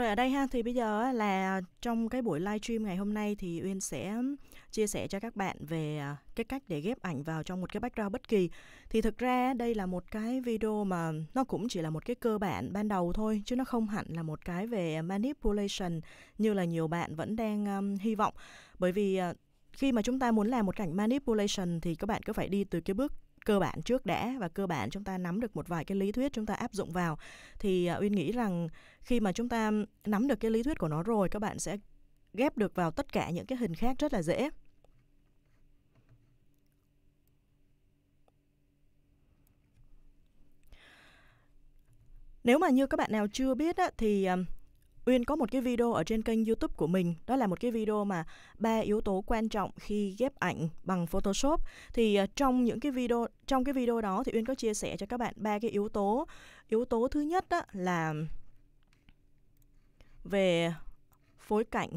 Rồi ở đây ha thì bây giờ là trong cái buổi live stream ngày hôm nay thì Uyên sẽ chia sẻ cho các bạn về à, cái cách để ghép ảnh vào trong một cái background bất kỳ. Thì thực ra đây là một cái video mà nó cũng chỉ là một cái cơ bản ban đầu thôi chứ nó không hẳn là một cái về manipulation như là nhiều bạn vẫn đang um, hy vọng. Bởi vì à, khi mà chúng ta muốn làm một cảnh manipulation thì các bạn cứ phải đi từ cái bước cơ bản trước đã và cơ bản chúng ta nắm được một vài cái lý thuyết chúng ta áp dụng vào thì à, uyên nghĩ rằng khi mà chúng ta nắm được cái lý thuyết của nó rồi các bạn sẽ ghép được vào tất cả những cái hình khác rất là dễ nếu mà như các bạn nào chưa biết á, thì à, Uyên có một cái video ở trên kênh YouTube của mình, đó là một cái video mà ba yếu tố quan trọng khi ghép ảnh bằng Photoshop. Thì à, trong những cái video trong cái video đó thì Uyên có chia sẻ cho các bạn ba cái yếu tố. Yếu tố thứ nhất đó là về phối cảnh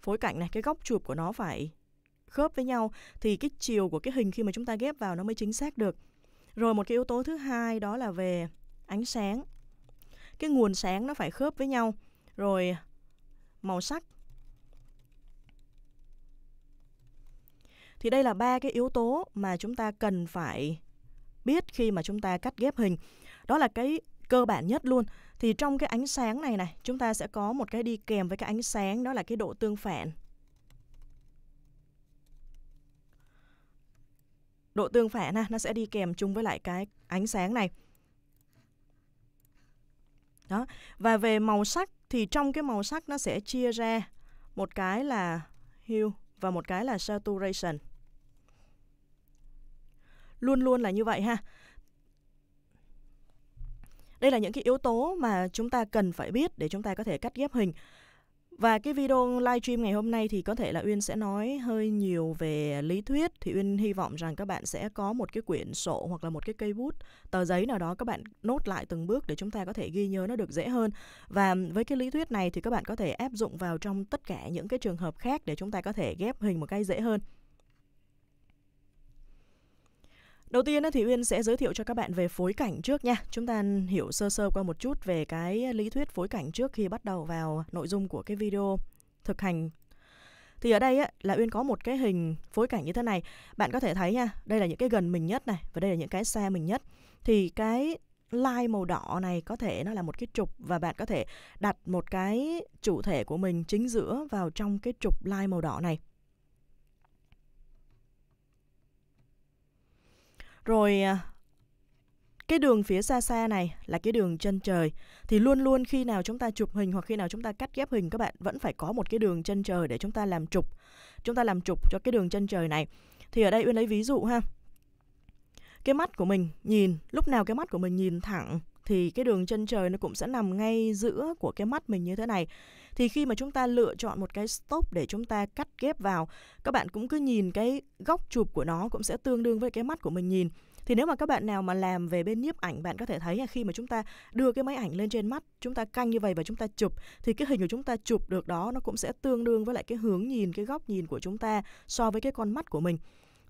phối cảnh này cái góc chụp của nó phải khớp với nhau thì cái chiều của cái hình khi mà chúng ta ghép vào nó mới chính xác được rồi một cái yếu tố thứ hai đó là về ánh sáng. Cái nguồn sáng nó phải khớp với nhau. Rồi màu sắc. Thì đây là ba cái yếu tố mà chúng ta cần phải biết khi mà chúng ta cắt ghép hình. Đó là cái cơ bản nhất luôn. Thì trong cái ánh sáng này này, chúng ta sẽ có một cái đi kèm với cái ánh sáng đó là cái độ tương phản độ tương phản này, nó sẽ đi kèm chung với lại cái ánh sáng này. Đó. Và về màu sắc thì trong cái màu sắc nó sẽ chia ra một cái là hue và một cái là saturation. Luôn luôn là như vậy ha. Đây là những cái yếu tố mà chúng ta cần phải biết để chúng ta có thể cắt ghép hình. Và cái video live stream ngày hôm nay thì có thể là Uyên sẽ nói hơi nhiều về lý thuyết thì Uyên hy vọng rằng các bạn sẽ có một cái quyển sổ hoặc là một cái cây bút, tờ giấy nào đó các bạn nốt lại từng bước để chúng ta có thể ghi nhớ nó được dễ hơn. Và với cái lý thuyết này thì các bạn có thể áp dụng vào trong tất cả những cái trường hợp khác để chúng ta có thể ghép hình một cách dễ hơn. Đầu tiên thì Uyên sẽ giới thiệu cho các bạn về phối cảnh trước nha. Chúng ta hiểu sơ sơ qua một chút về cái lý thuyết phối cảnh trước khi bắt đầu vào nội dung của cái video thực hành. Thì ở đây á, là Uyên có một cái hình phối cảnh như thế này. Bạn có thể thấy nha, đây là những cái gần mình nhất này và đây là những cái xa mình nhất. Thì cái line màu đỏ này có thể nó là một cái trục và bạn có thể đặt một cái chủ thể của mình chính giữa vào trong cái trục line màu đỏ này Rồi à, cái đường phía xa xa này là cái đường chân trời thì luôn luôn khi nào chúng ta chụp hình hoặc khi nào chúng ta cắt ghép hình các bạn vẫn phải có một cái đường chân trời để chúng ta làm trục. Chúng ta làm trục cho cái đường chân trời này. Thì ở đây Uyên lấy ví dụ ha. Cái mắt của mình nhìn, lúc nào cái mắt của mình nhìn thẳng thì cái đường chân trời nó cũng sẽ nằm ngay giữa của cái mắt mình như thế này thì khi mà chúng ta lựa chọn một cái stop để chúng ta cắt ghép vào các bạn cũng cứ nhìn cái góc chụp của nó cũng sẽ tương đương với cái mắt của mình nhìn thì nếu mà các bạn nào mà làm về bên nhiếp ảnh bạn có thể thấy là khi mà chúng ta đưa cái máy ảnh lên trên mắt chúng ta canh như vậy và chúng ta chụp thì cái hình của chúng ta chụp được đó nó cũng sẽ tương đương với lại cái hướng nhìn cái góc nhìn của chúng ta so với cái con mắt của mình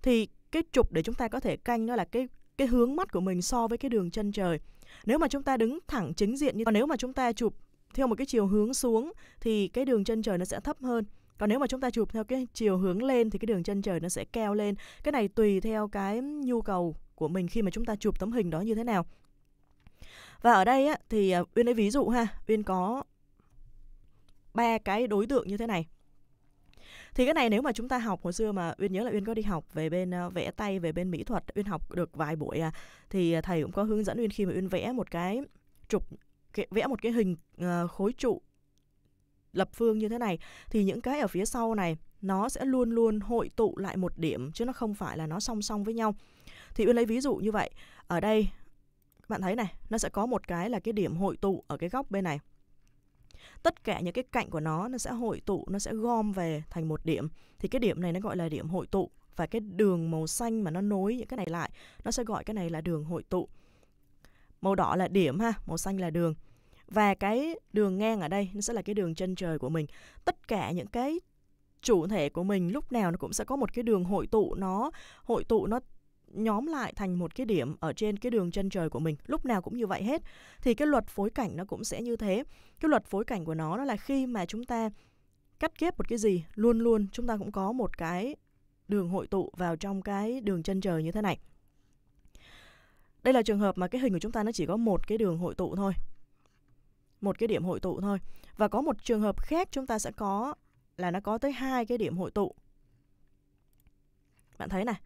thì cái chụp để chúng ta có thể canh đó là cái cái hướng mắt của mình so với cái đường chân trời nếu mà chúng ta đứng thẳng chính diện như còn nếu mà chúng ta chụp theo một cái chiều hướng xuống thì cái đường chân trời nó sẽ thấp hơn còn nếu mà chúng ta chụp theo cái chiều hướng lên thì cái đường chân trời nó sẽ keo lên cái này tùy theo cái nhu cầu của mình khi mà chúng ta chụp tấm hình đó như thế nào và ở đây á, thì à, uyên lấy ví dụ ha uyên có ba cái đối tượng như thế này thì cái này nếu mà chúng ta học hồi xưa mà uyên nhớ là uyên có đi học về bên à, vẽ tay về bên mỹ thuật uyên học được vài buổi à thì à, thầy cũng có hướng dẫn uyên khi mà uyên vẽ một cái trục vẽ một cái hình ờ, khối trụ lập phương như thế này thì những cái ở phía sau này nó sẽ luôn luôn hội tụ lại một điểm chứ nó không phải là nó song song với nhau. Thì Uyên lấy ví dụ như vậy, ở đây bạn thấy này, nó sẽ có một cái là cái điểm hội tụ ở cái góc bên này. Tất cả những cái cạnh của nó nó sẽ hội tụ, nó sẽ gom về thành một điểm. Thì cái điểm này nó gọi là điểm hội tụ và cái đường màu xanh mà nó nối những cái này lại, nó sẽ gọi cái này là đường hội tụ màu đỏ là điểm ha màu xanh là đường và cái đường ngang ở đây nó sẽ là cái đường chân trời của mình tất cả những cái chủ thể của mình lúc nào nó cũng sẽ có một cái đường hội tụ nó hội tụ nó nhóm lại thành một cái điểm ở trên cái đường chân trời của mình lúc nào cũng như vậy hết thì cái luật phối cảnh nó cũng sẽ như thế cái luật phối cảnh của nó đó là khi mà chúng ta cắt ghép một cái gì luôn luôn chúng ta cũng có một cái đường hội tụ vào trong cái đường chân trời như thế này đây là trường hợp mà cái hình của chúng ta nó chỉ có một cái đường hội tụ thôi một cái điểm hội tụ thôi và có một trường hợp khác chúng ta sẽ có là nó có tới hai cái điểm hội tụ bạn thấy này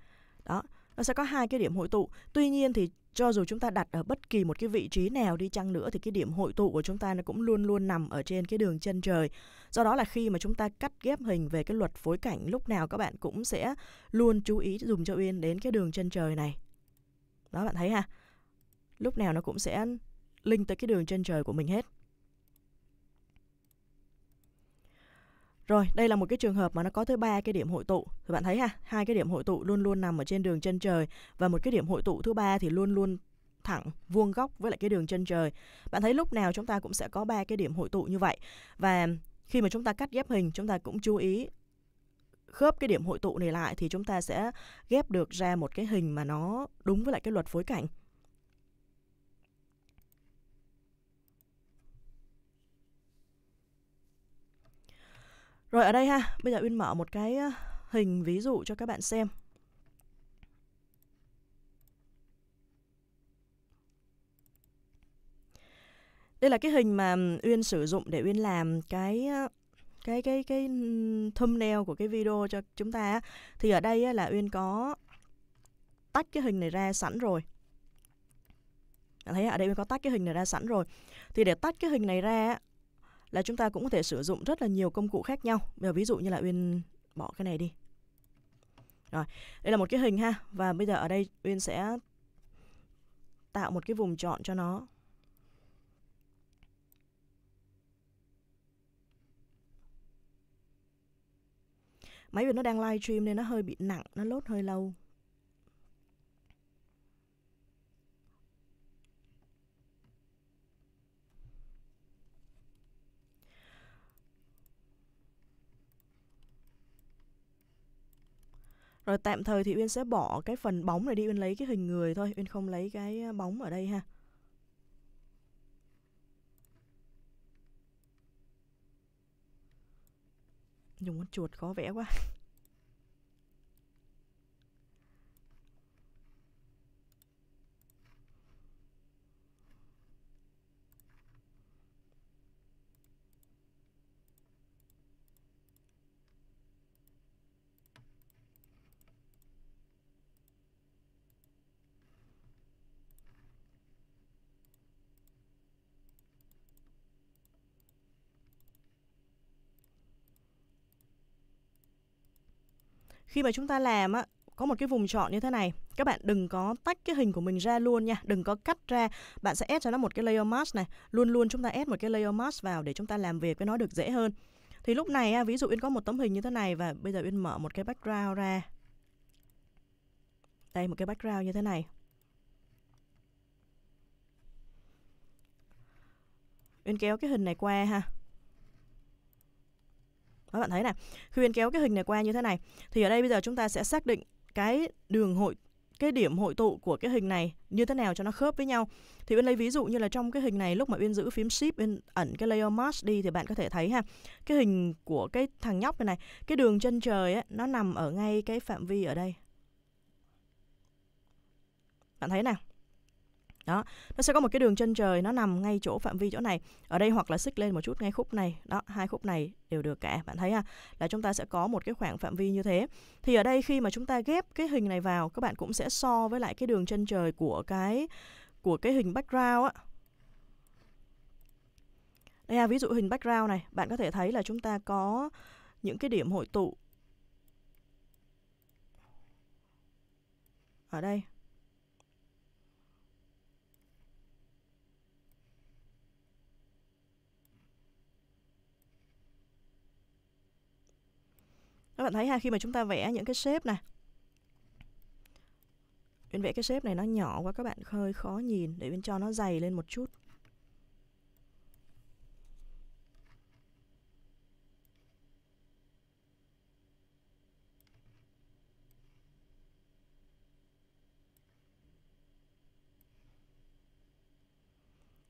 đó nó sẽ có hai cái điểm hội tụ tuy nhiên thì cho dù chúng ta đặt ở bất kỳ một cái vị trí nào đi chăng nữa thì cái điểm hội tụ của chúng ta nó cũng luôn luôn nằm ở trên cái đường chân trời do đó là khi mà chúng ta cắt ghép hình về cái luật phối cảnh lúc nào các bạn cũng sẽ luôn chú ý dùng cho uyên đến cái đường chân trời này đó bạn thấy ha. Lúc nào nó cũng sẽ linh tới cái đường trên trời của mình hết. Rồi, đây là một cái trường hợp mà nó có tới ba cái điểm hội tụ. Thì bạn thấy ha, hai cái điểm hội tụ luôn luôn nằm ở trên đường chân trời và một cái điểm hội tụ thứ ba thì luôn luôn thẳng vuông góc với lại cái đường chân trời. Bạn thấy lúc nào chúng ta cũng sẽ có ba cái điểm hội tụ như vậy. Và khi mà chúng ta cắt ghép hình, chúng ta cũng chú ý khớp cái điểm hội tụ này lại thì chúng ta sẽ ghép được ra một cái hình mà nó đúng với lại cái luật phối cảnh. Rồi ở đây ha, bây giờ Uyên mở một cái ờ, hình ví dụ cho các bạn xem. Đây là cái hình mà Uyên sử dụng để Uyên làm cái ờ, cái cái cái thumbnail của cái video cho chúng ta thì ở đây là Uyên có tách cái hình này ra sẵn rồi thấy ở đây uyên có tách cái hình này ra sẵn rồi thì để tách cái hình này ra là chúng ta cũng có thể sử dụng rất là nhiều công cụ khác nhau bây giờ ví dụ như là uyên bỏ cái này đi rồi đây là một cái hình ha và bây giờ ở đây uyên sẽ tạo một cái vùng chọn cho nó máy vì nó đang live stream nên nó hơi bị nặng nó lốt hơi lâu Rồi tạm thời thì Uyên sẽ bỏ cái phần bóng này đi Uyên lấy cái hình người thôi Uyên không lấy cái à, bóng ở đây ha dùng con chuột khó vẽ quá khi mà chúng ta làm á có một cái vùng chọn như thế này các bạn đừng có tách cái hình của mình ra luôn nha đừng có cắt ra bạn sẽ ép cho nó một cái layer mask này luôn luôn chúng ta ép một cái layer mask vào để chúng ta làm việc với nó được dễ hơn thì lúc này ví dụ Uyên có một tấm hình như thế này và bây giờ Uyên mở một cái background ra đây một cái background như thế này Uyên kéo cái hình này qua ha các bạn thấy này khi bên kéo cái hình này qua như thế này thì ở đây bây giờ chúng ta sẽ xác định cái đường hội cái điểm hội tụ của cái hình này như thế nào cho nó khớp với nhau. Thì bên lấy ví dụ như là trong cái hình này lúc mà bên giữ phím shift bên ẩn cái layer mask đi thì bạn có thể thấy ha, cái hình của cái thằng nhóc này này, cái đường chân trời ấy, nó nằm ở ngay cái phạm vi ở đây. Bạn thấy nào? đó nó sẽ có một cái đường chân trời nó nằm ngay chỗ phạm vi chỗ này ở đây hoặc là xích lên một chút ngay khúc này đó hai khúc này đều được cả bạn thấy ha là chúng ta sẽ có một cái khoảng phạm vi như thế thì ở đây khi mà chúng ta ghép cái hình này vào các bạn cũng sẽ so với lại cái đường chân trời của cái của cái hình background á đây ha, ví dụ hình background này bạn có thể thấy là chúng ta có những cái điểm hội tụ ở đây các bạn thấy ha khi mà chúng ta vẽ những cái shape này Uyên vẽ cái shape này nó nhỏ quá các bạn hơi khó nhìn để Uyên cho nó dày lên một chút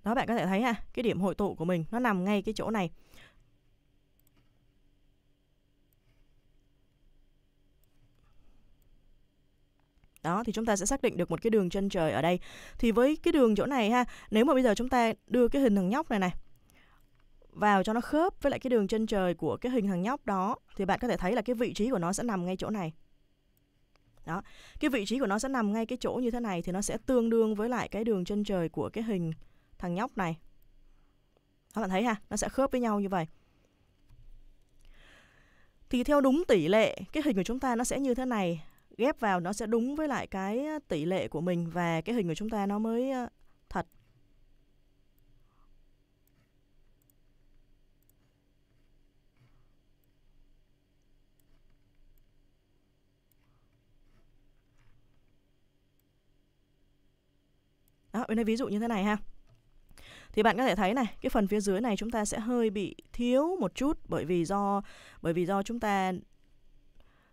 Đó bạn có thể thấy ha, cái điểm hội tụ của mình nó nằm ngay cái chỗ này. đó thì chúng ta sẽ xác định được một cái đường chân trời ở đây thì với cái đường chỗ này ha nếu mà bây giờ chúng ta đưa cái hình thằng nhóc này này vào cho nó khớp với lại cái đường chân trời của cái hình thằng nhóc đó thì bạn có thể thấy là cái vị trí của nó sẽ nằm ngay chỗ này đó cái vị trí của nó sẽ nằm ngay cái chỗ như thế này thì nó sẽ tương đương với lại cái đường chân trời của cái hình thằng nhóc này các bạn thấy ha nó sẽ khớp với nhau như vậy thì theo đúng tỷ lệ cái hình của chúng ta nó sẽ như thế này ghép vào nó sẽ đúng với lại cái tỷ lệ của mình và cái hình của chúng ta nó mới thật. Đó, bên đây ví dụ như thế này ha. Thì bạn có thể thấy này, cái phần phía dưới này chúng ta sẽ hơi bị thiếu một chút bởi vì do bởi vì do chúng ta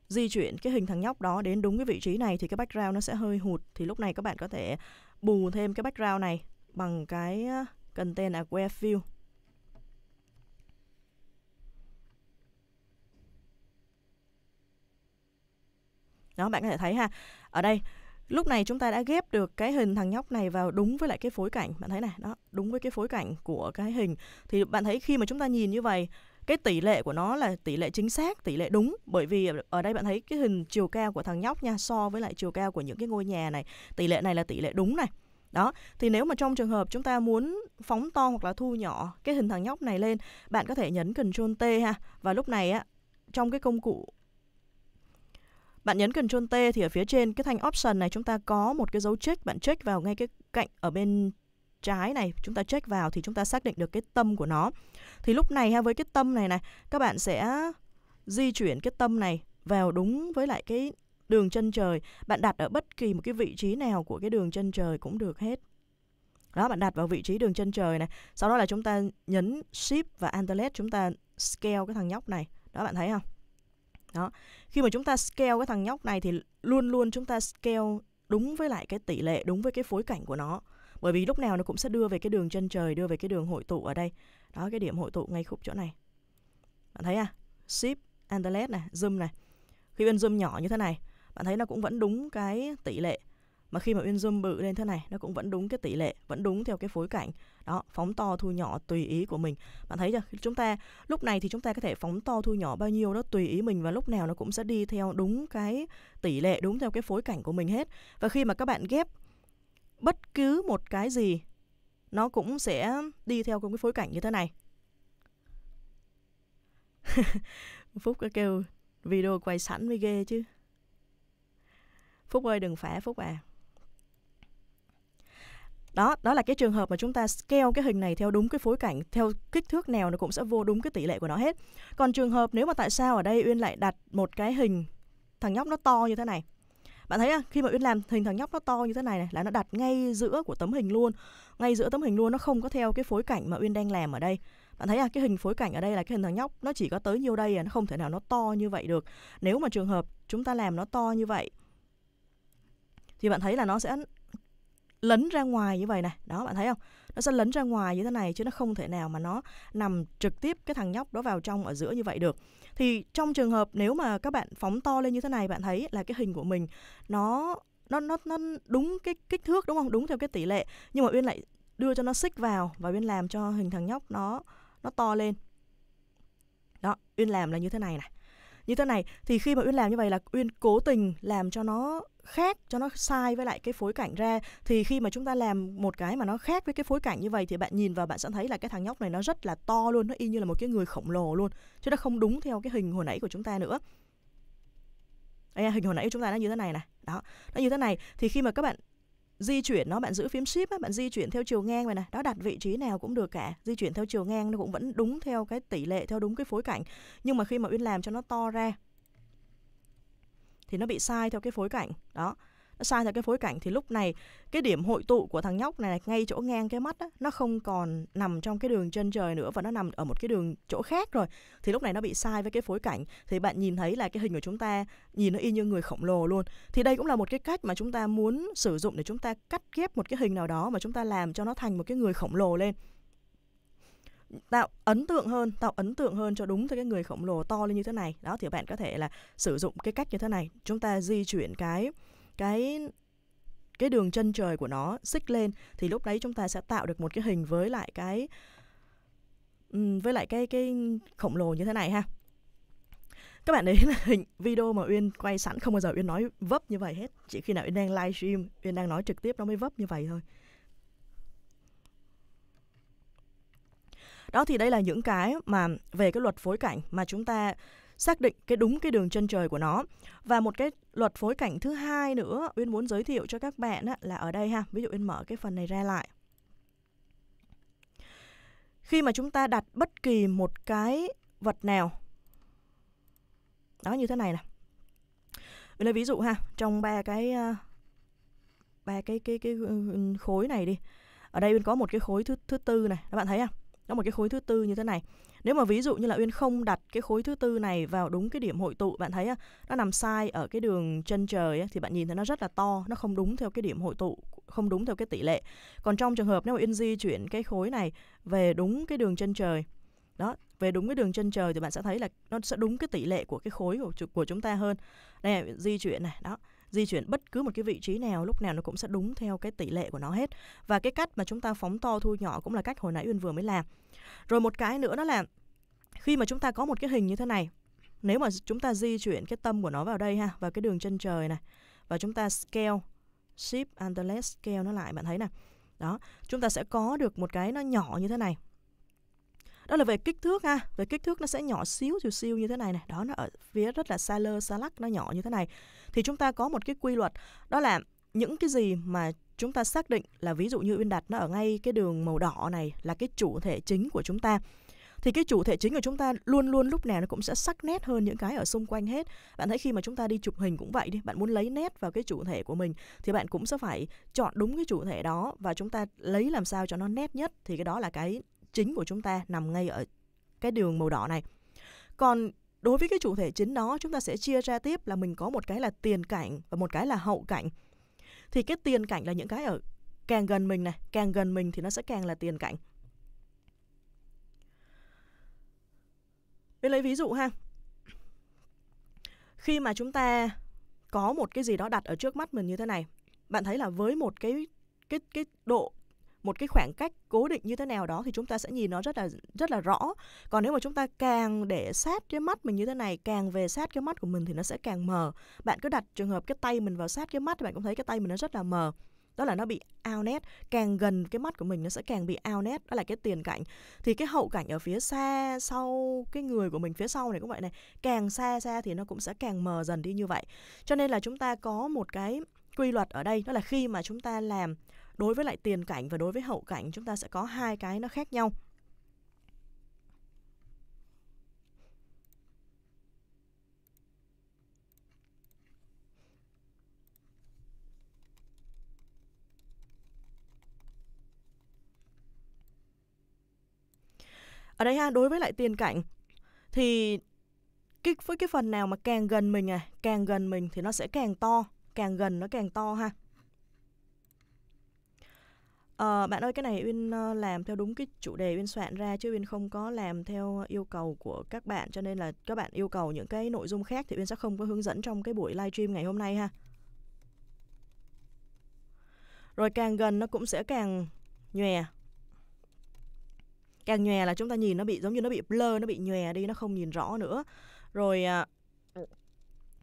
di chuyển cái hình thằng nhóc đó đến đúng cái vị trí này thì cái background nó sẽ hơi hụt thì lúc này các bạn có thể bù thêm cái background này bằng cái content ở à, web view Đó, bạn có thể thấy ha. Ở đây, lúc này chúng ta đã ghép được cái hình thằng nhóc này vào đúng với lại cái phối cảnh. Bạn thấy này, đó, đúng với cái phối cảnh của cái hình. Thì bạn thấy khi mà chúng ta nhìn như vậy, cái tỷ lệ của nó là tỷ lệ chính xác tỷ lệ đúng bởi vì ở đây bạn thấy cái hình chiều cao của thằng nhóc nha so với lại chiều cao của những cái ngôi nhà này tỷ lệ này là tỷ lệ đúng này đó thì nếu mà trong trường hợp chúng ta muốn phóng to hoặc là thu nhỏ cái hình thằng nhóc này lên bạn có thể nhấn Ctrl T ha và lúc này á trong cái công cụ bạn nhấn Ctrl T thì ở phía trên cái thanh option này chúng ta có một cái dấu check bạn check vào ngay cái cạnh ở bên trái này chúng ta check vào thì chúng ta xác định được cái tâm của nó thì lúc này ha với cái tâm này này các bạn sẽ di chuyển cái tâm này vào đúng với lại cái đường chân trời bạn đặt ở bất kỳ một cái vị trí nào của cái đường chân trời cũng được hết đó bạn đặt vào vị trí đường chân trời này sau đó là chúng ta nhấn shift và antelet chúng ta scale cái thằng nhóc này đó bạn thấy không đó khi mà chúng ta scale cái thằng nhóc này thì luôn luôn chúng ta scale đúng với lại cái tỷ lệ đúng với cái phối cảnh của nó bởi vì lúc nào nó cũng sẽ đưa về cái đường chân trời đưa về cái đường hội tụ ở đây đó cái điểm hội tụ ngay khúc chỗ này bạn thấy à ship antelet này zoom này khi bên zoom nhỏ như thế này bạn thấy nó cũng vẫn đúng cái tỷ lệ mà khi mà uyên zoom bự lên thế này nó cũng vẫn đúng cái tỷ lệ vẫn đúng theo cái phối cảnh đó phóng to thu nhỏ tùy ý của mình bạn thấy chưa chúng ta lúc này thì chúng ta có thể phóng to thu nhỏ bao nhiêu đó tùy ý mình và lúc nào nó cũng sẽ đi theo đúng cái tỷ lệ đúng theo cái phối cảnh của mình hết và khi mà các bạn ghép bất cứ một cái gì nó cũng sẽ đi theo cái phối cảnh như thế này. Phúc cứ kêu video quay sẵn mới ghê chứ. Phúc ơi đừng phá Phúc à. Đó, đó là cái trường hợp mà chúng ta scale cái hình này theo đúng cái phối cảnh, theo kích thước nào nó cũng sẽ vô đúng cái tỷ lệ của nó hết. Còn trường hợp nếu mà tại sao ở đây Uyên lại đặt một cái hình thằng nhóc nó to như thế này bạn thấy không khi mà uyên làm hình thằng nhóc nó to như thế này này là nó đặt ngay giữa của tấm hình luôn ngay giữa tấm hình luôn nó không có theo cái phối cảnh mà uyên đang làm ở đây bạn thấy à cái hình phối cảnh ở đây là cái hình thằng nhóc nó chỉ có tới nhiêu đây à nó không thể nào nó to như vậy được nếu mà trường hợp chúng ta làm nó to như vậy thì bạn thấy là nó sẽ lấn ra ngoài như vậy này đó bạn thấy không nó sẽ lấn ra ngoài như thế này chứ nó không thể nào mà nó nằm trực tiếp cái thằng nhóc đó vào trong ở giữa như vậy được thì trong trường hợp nếu mà các bạn phóng to lên như thế này bạn thấy là cái hình của mình nó nó nó nó đúng cái kích thước đúng không đúng theo cái tỷ lệ nhưng mà uyên lại đưa cho nó xích vào và uyên làm cho hình thằng nhóc nó nó to lên đó uyên làm là như thế này này như thế này thì khi mà uyên làm như vậy là uyên cố tình làm cho nó khác cho nó sai với lại cái phối cảnh ra thì khi mà chúng ta làm một cái mà nó khác với cái phối cảnh như vậy thì bạn nhìn vào bạn sẽ thấy là cái thằng nhóc này nó rất là to luôn nó y như là một cái người khổng lồ luôn chứ nó không đúng theo cái hình hồi nãy của chúng ta nữa Ê, hình hồi nãy của chúng ta nó như thế này này đó nó như thế này thì khi mà các bạn di chuyển nó bạn giữ phím shift á, bạn di chuyển theo chiều ngang này nè đó đặt vị trí nào cũng được cả di chuyển theo chiều ngang nó cũng vẫn đúng theo cái tỷ lệ theo đúng cái phối cảnh nhưng mà khi mà uyên làm cho nó to ra thì nó bị sai theo cái phối cảnh đó xa ra cái phối cảnh thì lúc này cái điểm hội tụ của thằng nhóc này ngay chỗ ngang cái mắt á, nó không còn nằm trong cái đường chân trời nữa và nó nằm ở một cái đường chỗ khác rồi thì lúc này nó bị sai với cái phối cảnh thì bạn nhìn thấy là cái hình của chúng ta nhìn nó y như người khổng lồ luôn thì đây cũng là một cái cách mà chúng ta muốn sử dụng để chúng ta cắt ghép một cái hình nào đó mà chúng ta làm cho nó thành một cái người khổng lồ lên tạo ấn tượng hơn tạo ấn tượng hơn cho đúng theo cái người khổng lồ to lên như thế này đó thì bạn có thể là sử dụng cái cách như thế này chúng ta di chuyển cái cái cái đường chân trời của nó xích lên thì lúc đấy chúng ta sẽ tạo được một cái hình với lại cái với lại cái cái khổng lồ như thế này ha các bạn đấy là hình video mà uyên quay sẵn không bao giờ uyên nói vấp như vậy hết chỉ khi nào uyên đang live stream uyên đang nói trực tiếp nó mới vấp như vậy thôi đó thì đây là những cái mà về cái luật phối cảnh mà chúng ta xác định cái đúng cái đường chân trời của nó và một cái luật phối cảnh thứ hai nữa uyên muốn giới thiệu cho các bạn á, là ở đây ha ví dụ uyên mở cái phần này ra lại khi mà chúng ta đặt bất kỳ một cái vật nào đó như thế này nè mình lấy ví dụ ha trong ba cái ờ, ba cái cái cái ừ, ừ, khối này đi ở đây bên có một cái khối thứ thứ tư này các bạn thấy không đó một cái khối thứ tư như thế này nếu mà ví dụ như là uyên không đặt cái khối thứ tư này vào đúng cái điểm hội tụ bạn thấy nó nằm sai ở cái đường chân trời thì bạn nhìn thấy nó rất là to nó không đúng theo cái điểm hội tụ không đúng theo cái tỷ lệ còn trong trường hợp nếu mà uyên di chuyển cái khối này về đúng cái đường chân trời đó về đúng cái đường chân trời thì bạn sẽ thấy là nó sẽ đúng cái tỷ lệ của cái khối của, của chúng ta hơn đây là di chuyển này đó di chuyển bất cứ một cái vị trí nào lúc nào nó cũng sẽ đúng theo cái tỷ lệ của nó hết và cái cách mà chúng ta phóng to thu nhỏ cũng là cách hồi nãy Uyên vừa mới làm rồi một cái nữa đó là khi mà chúng ta có một cái hình như thế này nếu mà chúng ta di chuyển cái tâm của nó vào đây ha vào cái đường chân trời này và chúng ta scale shift underlet scale nó lại bạn thấy nè đó chúng ta sẽ có được một cái nó nhỏ như thế này đó là về kích thước ha về kích thước nó sẽ nhỏ xíu xíu xíu như thế này này đó nó ở phía rất là xa lơ xa lắc nó nhỏ như thế này thì chúng ta có một cái quy luật đó là những cái gì mà chúng ta xác định là ví dụ như Uyên đặt nó ở ngay cái đường màu đỏ này là cái chủ thể chính của chúng ta thì cái chủ thể chính của chúng ta luôn luôn lúc nào nó cũng sẽ sắc nét hơn những cái ở xung quanh hết. Bạn thấy khi mà chúng ta đi chụp hình cũng vậy đi, bạn muốn lấy nét vào cái chủ thể của mình thì bạn cũng sẽ phải chọn đúng cái chủ thể đó và chúng ta lấy làm sao cho nó nét nhất thì cái đó là cái chính của chúng ta nằm ngay ở cái đường màu đỏ này. Còn đối với cái chủ thể chính đó chúng ta sẽ chia ra tiếp là mình có một cái là tiền cảnh và một cái là hậu cảnh thì cái tiền cảnh là những cái ở càng gần mình này càng gần mình thì nó sẽ càng là tiền cảnh Để lấy ví dụ ha khi mà chúng ta có một cái gì đó đặt ở trước mắt mình như thế này bạn thấy là với một cái cái cái độ một cái khoảng cách cố định như thế nào đó thì chúng ta sẽ nhìn nó rất là rất là rõ còn nếu mà chúng ta càng để sát cái mắt mình như thế này càng về sát cái mắt của mình thì nó sẽ càng mờ bạn cứ đặt trường hợp cái tay mình vào sát cái mắt thì bạn cũng thấy cái tay mình nó rất là mờ đó là nó bị ao nét càng gần cái mắt của mình nó sẽ càng bị ao nét đó là cái tiền cảnh thì cái hậu cảnh ở phía xa sau cái người của mình phía sau này cũng vậy này càng xa xa thì nó cũng sẽ càng mờ dần đi như vậy cho nên là chúng ta có một cái quy luật ở đây đó là khi mà chúng ta làm đối với lại tiền cảnh và đối với hậu cảnh chúng ta sẽ có hai cái nó khác nhau ở đây ha đối với lại tiền cảnh thì cái với cái phần nào mà càng gần mình à càng gần mình thì nó sẽ càng to càng gần nó càng to ha À, bạn ơi cái này Uyên ờ, làm theo đúng cái chủ đề Uyên soạn ra chứ Uyên không có làm theo yêu cầu của các bạn cho nên là các bạn yêu cầu những cái nội dung khác thì Uyên sẽ không có hướng dẫn trong cái buổi livestream ngày hôm nay ha. Rồi càng gần nó cũng sẽ càng nhòe. Càng nhòe là chúng ta nhìn nó bị giống như nó bị blur, nó bị nhòe đi, nó không nhìn rõ nữa. Rồi à,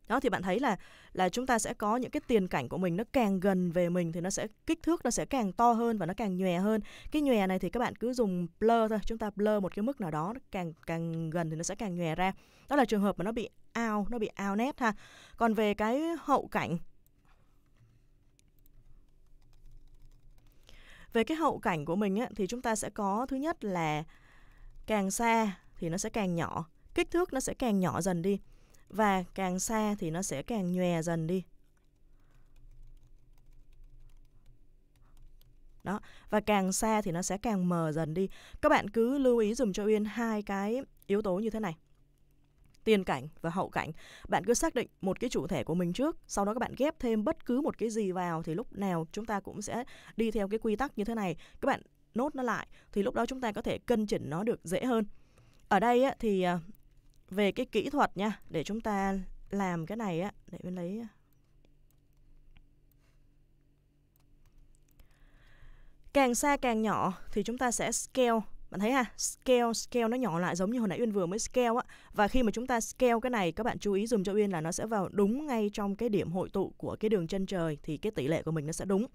đó thì bạn thấy là là chúng ta sẽ có những cái tiền cảnh của mình nó càng gần về mình thì nó sẽ kích thước nó sẽ càng to hơn và nó càng nhòe hơn cái nhòe này thì các bạn cứ dùng blur thôi chúng ta blur một cái mức nào đó càng càng gần thì nó sẽ càng nhòe ra đó là trường hợp mà nó bị ao nó bị ao nét ha còn về cái hậu cảnh về cái hậu cảnh của mình ấy, thì chúng ta sẽ có thứ nhất là càng xa thì nó sẽ càng nhỏ kích thước nó sẽ càng nhỏ dần đi và càng xa thì nó sẽ càng nhòe dần đi. Đó, và càng xa thì nó sẽ càng mờ dần đi. Các bạn cứ lưu ý dùng cho Uyên hai cái yếu tố như thế này. Tiền cảnh và hậu cảnh. Bạn cứ xác định một cái chủ thể của mình trước, sau đó các bạn ghép thêm bất cứ một cái gì vào thì lúc nào chúng ta cũng sẽ đi theo cái quy tắc như thế này. Các bạn nốt nó lại thì lúc đó chúng ta có thể cân chỉnh nó được dễ hơn. Ở đây thì à, về cái kỹ thuật nha để chúng ta làm cái này á để mình lấy càng xa càng nhỏ thì chúng ta sẽ scale bạn thấy ha scale scale nó nhỏ lại giống như hồi nãy uyên vừa mới scale á và khi mà chúng ta scale cái này các bạn chú ý dùng cho uyên là nó sẽ vào đúng ngay trong cái điểm hội tụ của cái đường chân trời thì cái tỷ lệ của mình nó sẽ đúng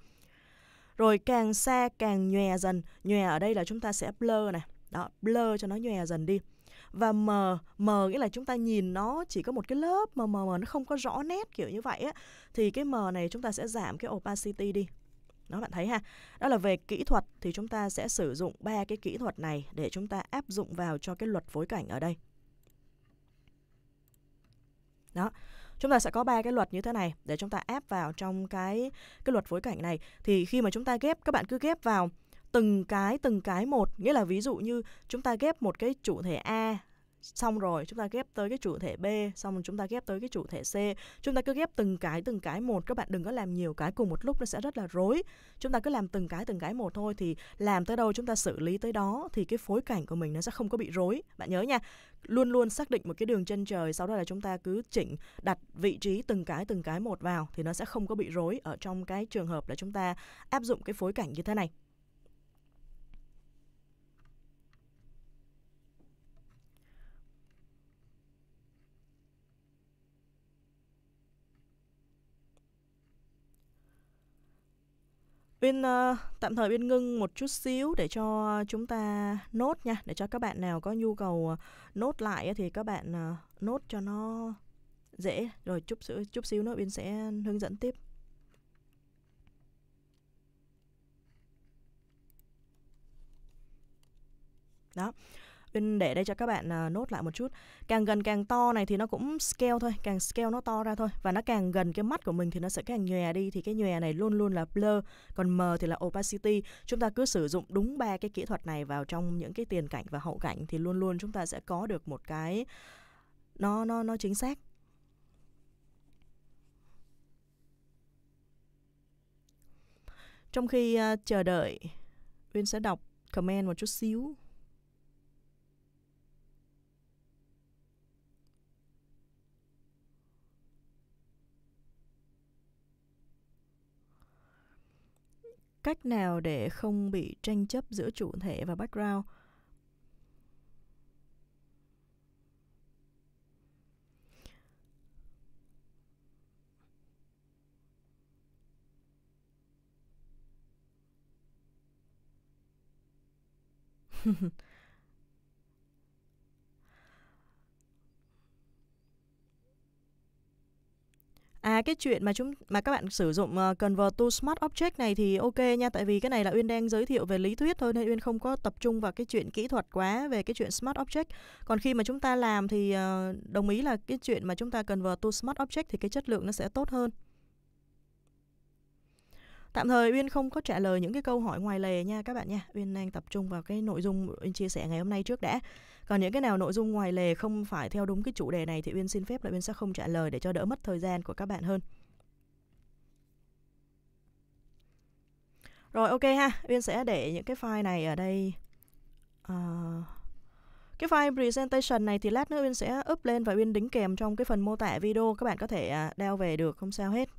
rồi càng xa càng nhòe dần nhòe ở đây là chúng ta sẽ blur này đó blur cho nó nhòe dần đi và mờ mờ nghĩa là chúng ta nhìn nó chỉ có một cái lớp mà mờ mờ nó không có rõ nét kiểu như vậy á thì cái mờ này chúng ta sẽ giảm cái opacity đi đó bạn thấy ha đó là về kỹ thuật thì chúng ta sẽ sử dụng ba cái kỹ thuật này để chúng ta áp dụng vào cho cái luật phối cảnh ở đây đó chúng ta sẽ có ba cái luật như thế này để chúng ta áp vào trong cái cái luật phối cảnh này thì khi mà chúng ta ghép các bạn cứ ghép vào từng cái từng cái một nghĩa là ví dụ như chúng ta ghép một cái chủ thể a xong rồi chúng ta ghép tới cái chủ thể B xong rồi chúng ta ghép tới cái chủ thể C chúng ta cứ ghép từng cái từng cái một các bạn đừng có làm nhiều cái cùng một lúc nó sẽ rất là rối chúng ta cứ làm từng cái từng cái một thôi thì làm tới đâu chúng ta xử lý tới đó thì cái phối cảnh của mình nó sẽ không có bị rối bạn nhớ nha luôn luôn xác định một cái đường chân trời sau đó là chúng ta cứ chỉnh đặt vị trí từng cái từng cái một vào thì nó sẽ không có bị rối ở trong cái trường hợp là chúng ta áp dụng cái phối cảnh như thế này Uyên uh, ờ, tạm thời Uyên ngưng một chút xíu để cho chúng ta nốt nha, để cho các bạn nào có nhu cầu ờ, nốt lại thì các bạn uh, nốt cho nó dễ. Rồi chút xíu, chút xíu nữa Uyên sẽ hướng dẫn tiếp. Đó. Uyên để đây cho các bạn à, nốt lại một chút. Càng gần càng to này thì nó cũng scale thôi, càng scale nó to ra thôi và nó càng gần cái mắt của mình thì nó sẽ càng nhòe đi thì cái nhòe này luôn luôn là blur, còn mờ thì là opacity. Chúng ta cứ sử dụng đúng ba cái kỹ thuật này vào trong những cái tiền cảnh và hậu cảnh thì luôn luôn chúng ta sẽ có được một cái nó nó nó chính xác. Trong khi uh, chờ đợi, Uyên sẽ đọc comment một chút xíu. cách nào để không bị tranh chấp giữa chủ thể và background à cái chuyện mà chúng mà các bạn sử dụng uh, convert to smart object này thì ok nha tại vì cái này là uyên đang giới thiệu về lý thuyết thôi nên uyên không có tập trung vào cái chuyện kỹ thuật quá về cái chuyện smart object còn khi mà chúng ta làm thì uh, đồng ý là cái chuyện mà chúng ta convert to smart object thì cái chất lượng nó sẽ tốt hơn Tạm thời Uyên không có trả lời những cái câu hỏi ngoài lề nha các bạn nha. Uyên đang tập trung vào cái nội dung Uyên chia sẻ ngày hôm nay trước đã còn những cái nào nội dung ngoài lề không phải theo đúng cái chủ đề này thì uyên xin phép là uyên sẽ không trả lời để cho đỡ mất thời gian của các bạn hơn rồi ok ha uyên sẽ để những cái file này ở đây à, cái file presentation này thì lát nữa uyên sẽ up lên và uyên đính kèm trong cái phần mô tả video các bạn có thể đeo à, về được không sao hết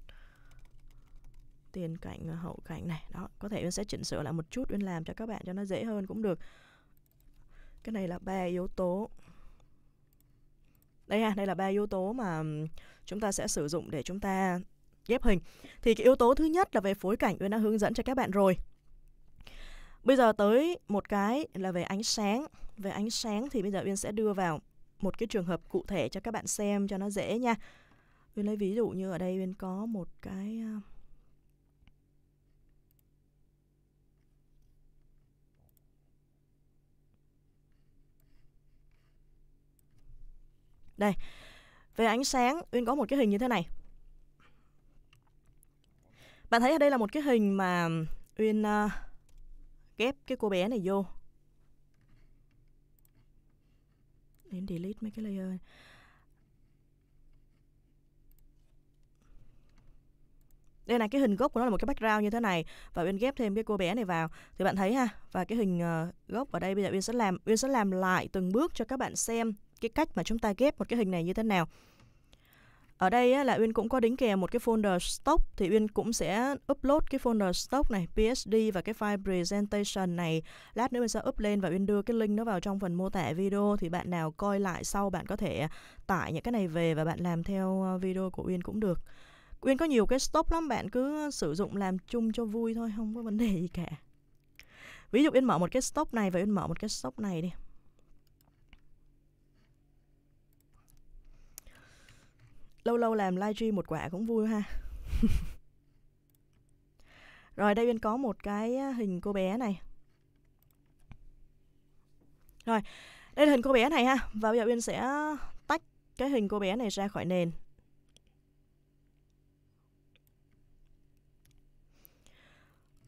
tiền cảnh hậu cảnh này đó có thể uyên sẽ chỉnh sửa lại một chút uyên làm cho các bạn cho nó dễ hơn cũng được cái này là ba yếu tố đây ha đây là ba yếu tố mà chúng ta sẽ sử dụng để chúng ta ghép hình thì cái yếu tố thứ nhất là về phối cảnh uyên đã hướng dẫn cho các bạn rồi bây giờ tới một cái là về ánh sáng về ánh sáng thì bây giờ uyên sẽ đưa vào một cái trường hợp cụ thể cho các bạn xem cho nó dễ nha uyên lấy ví dụ như ở đây uyên có một cái Đây. Về ánh sáng, Uyên có một cái hình như thế này. Bạn thấy ở đây là một cái hình mà Uyên uh, ghép cái cô bé này vô. Đến delete mấy cái layer đây là cái hình gốc của nó là một cái background như thế này và uyên ghép thêm cái cô bé này vào thì bạn thấy ha và cái hình uh, gốc ở đây bây giờ uyên sẽ làm uyên sẽ làm lại từng bước cho các bạn xem cái cách mà chúng ta ghép một cái hình này như thế nào ở đây á, là Uyên cũng có đính kèm một cái folder stock thì Uyên cũng sẽ upload cái folder stock này PSD và cái file presentation này lát nữa mình sẽ up lên và Uyên đưa cái link nó vào trong phần mô tả video thì bạn nào coi lại sau bạn có thể tải những cái này về và bạn làm theo ờ, video của Uyên cũng được Uyên có nhiều cái stock lắm bạn cứ sử dụng làm chung cho vui thôi không có vấn đề gì cả ví dụ Uyên mở một cái stock này và Uyên mở một cái stock này đi lâu lâu làm live stream một quả cũng vui ha rồi đây bên có một cái hình cô bé này rồi đây là hình cô bé này ha và bây giờ bên sẽ tách cái hình cô bé này ra khỏi nền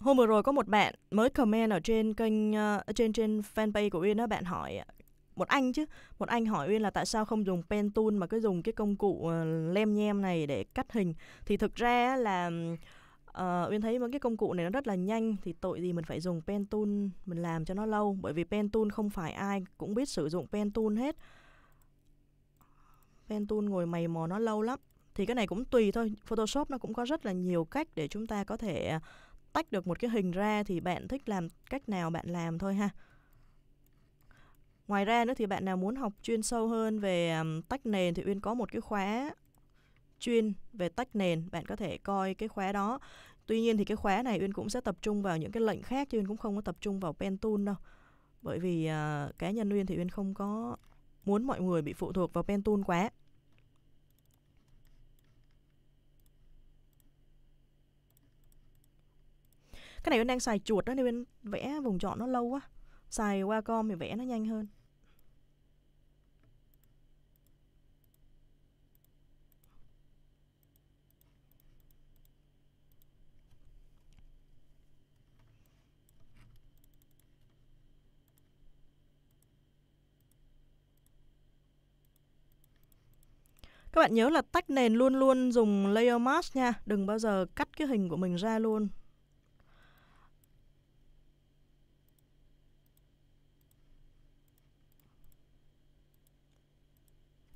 hôm vừa rồi có một bạn mới comment ở trên kênh uh, trên trên fanpage của uyên đó bạn hỏi một anh chứ một anh hỏi uyên là tại sao không dùng pen tool mà cứ dùng cái công cụ ờ, lem nhem này để cắt hình thì thực ra là Uh, Uyên thấy mà cái công cụ này nó rất là nhanh thì tội gì mình phải dùng pen tool mình làm cho nó lâu bởi vì pen tool không phải ai cũng biết sử dụng pen tool hết pen tool ngồi mày mò nó lâu lắm thì cái này cũng tùy thôi Photoshop nó cũng có rất là nhiều cách để chúng ta có thể ờ, tách được một cái hình ra thì bạn thích làm cách nào bạn làm thôi ha Ngoài ra nữa thì bạn nào muốn học chuyên sâu hơn về tách nền thì Uyên có một cái khóa chuyên về tách nền, bạn có thể coi cái khóa đó. Tuy nhiên thì cái khóa này Uyên cũng sẽ tập trung vào những cái lệnh khác chứ Uyên cũng không có tập trung vào Pentool đâu. Bởi vì uh, cá nhân Uyên thì Uyên không có muốn mọi người bị phụ thuộc vào Pentool quá. Cái này Uyên đang xài chuột đó nên Uyên vẽ vùng chọn nó lâu quá. Xài Wacom thì vẽ nó nhanh hơn. Các bạn nhớ là tách nền luôn luôn dùng layer mask nha, đừng bao giờ cắt cái hình của mình ra luôn.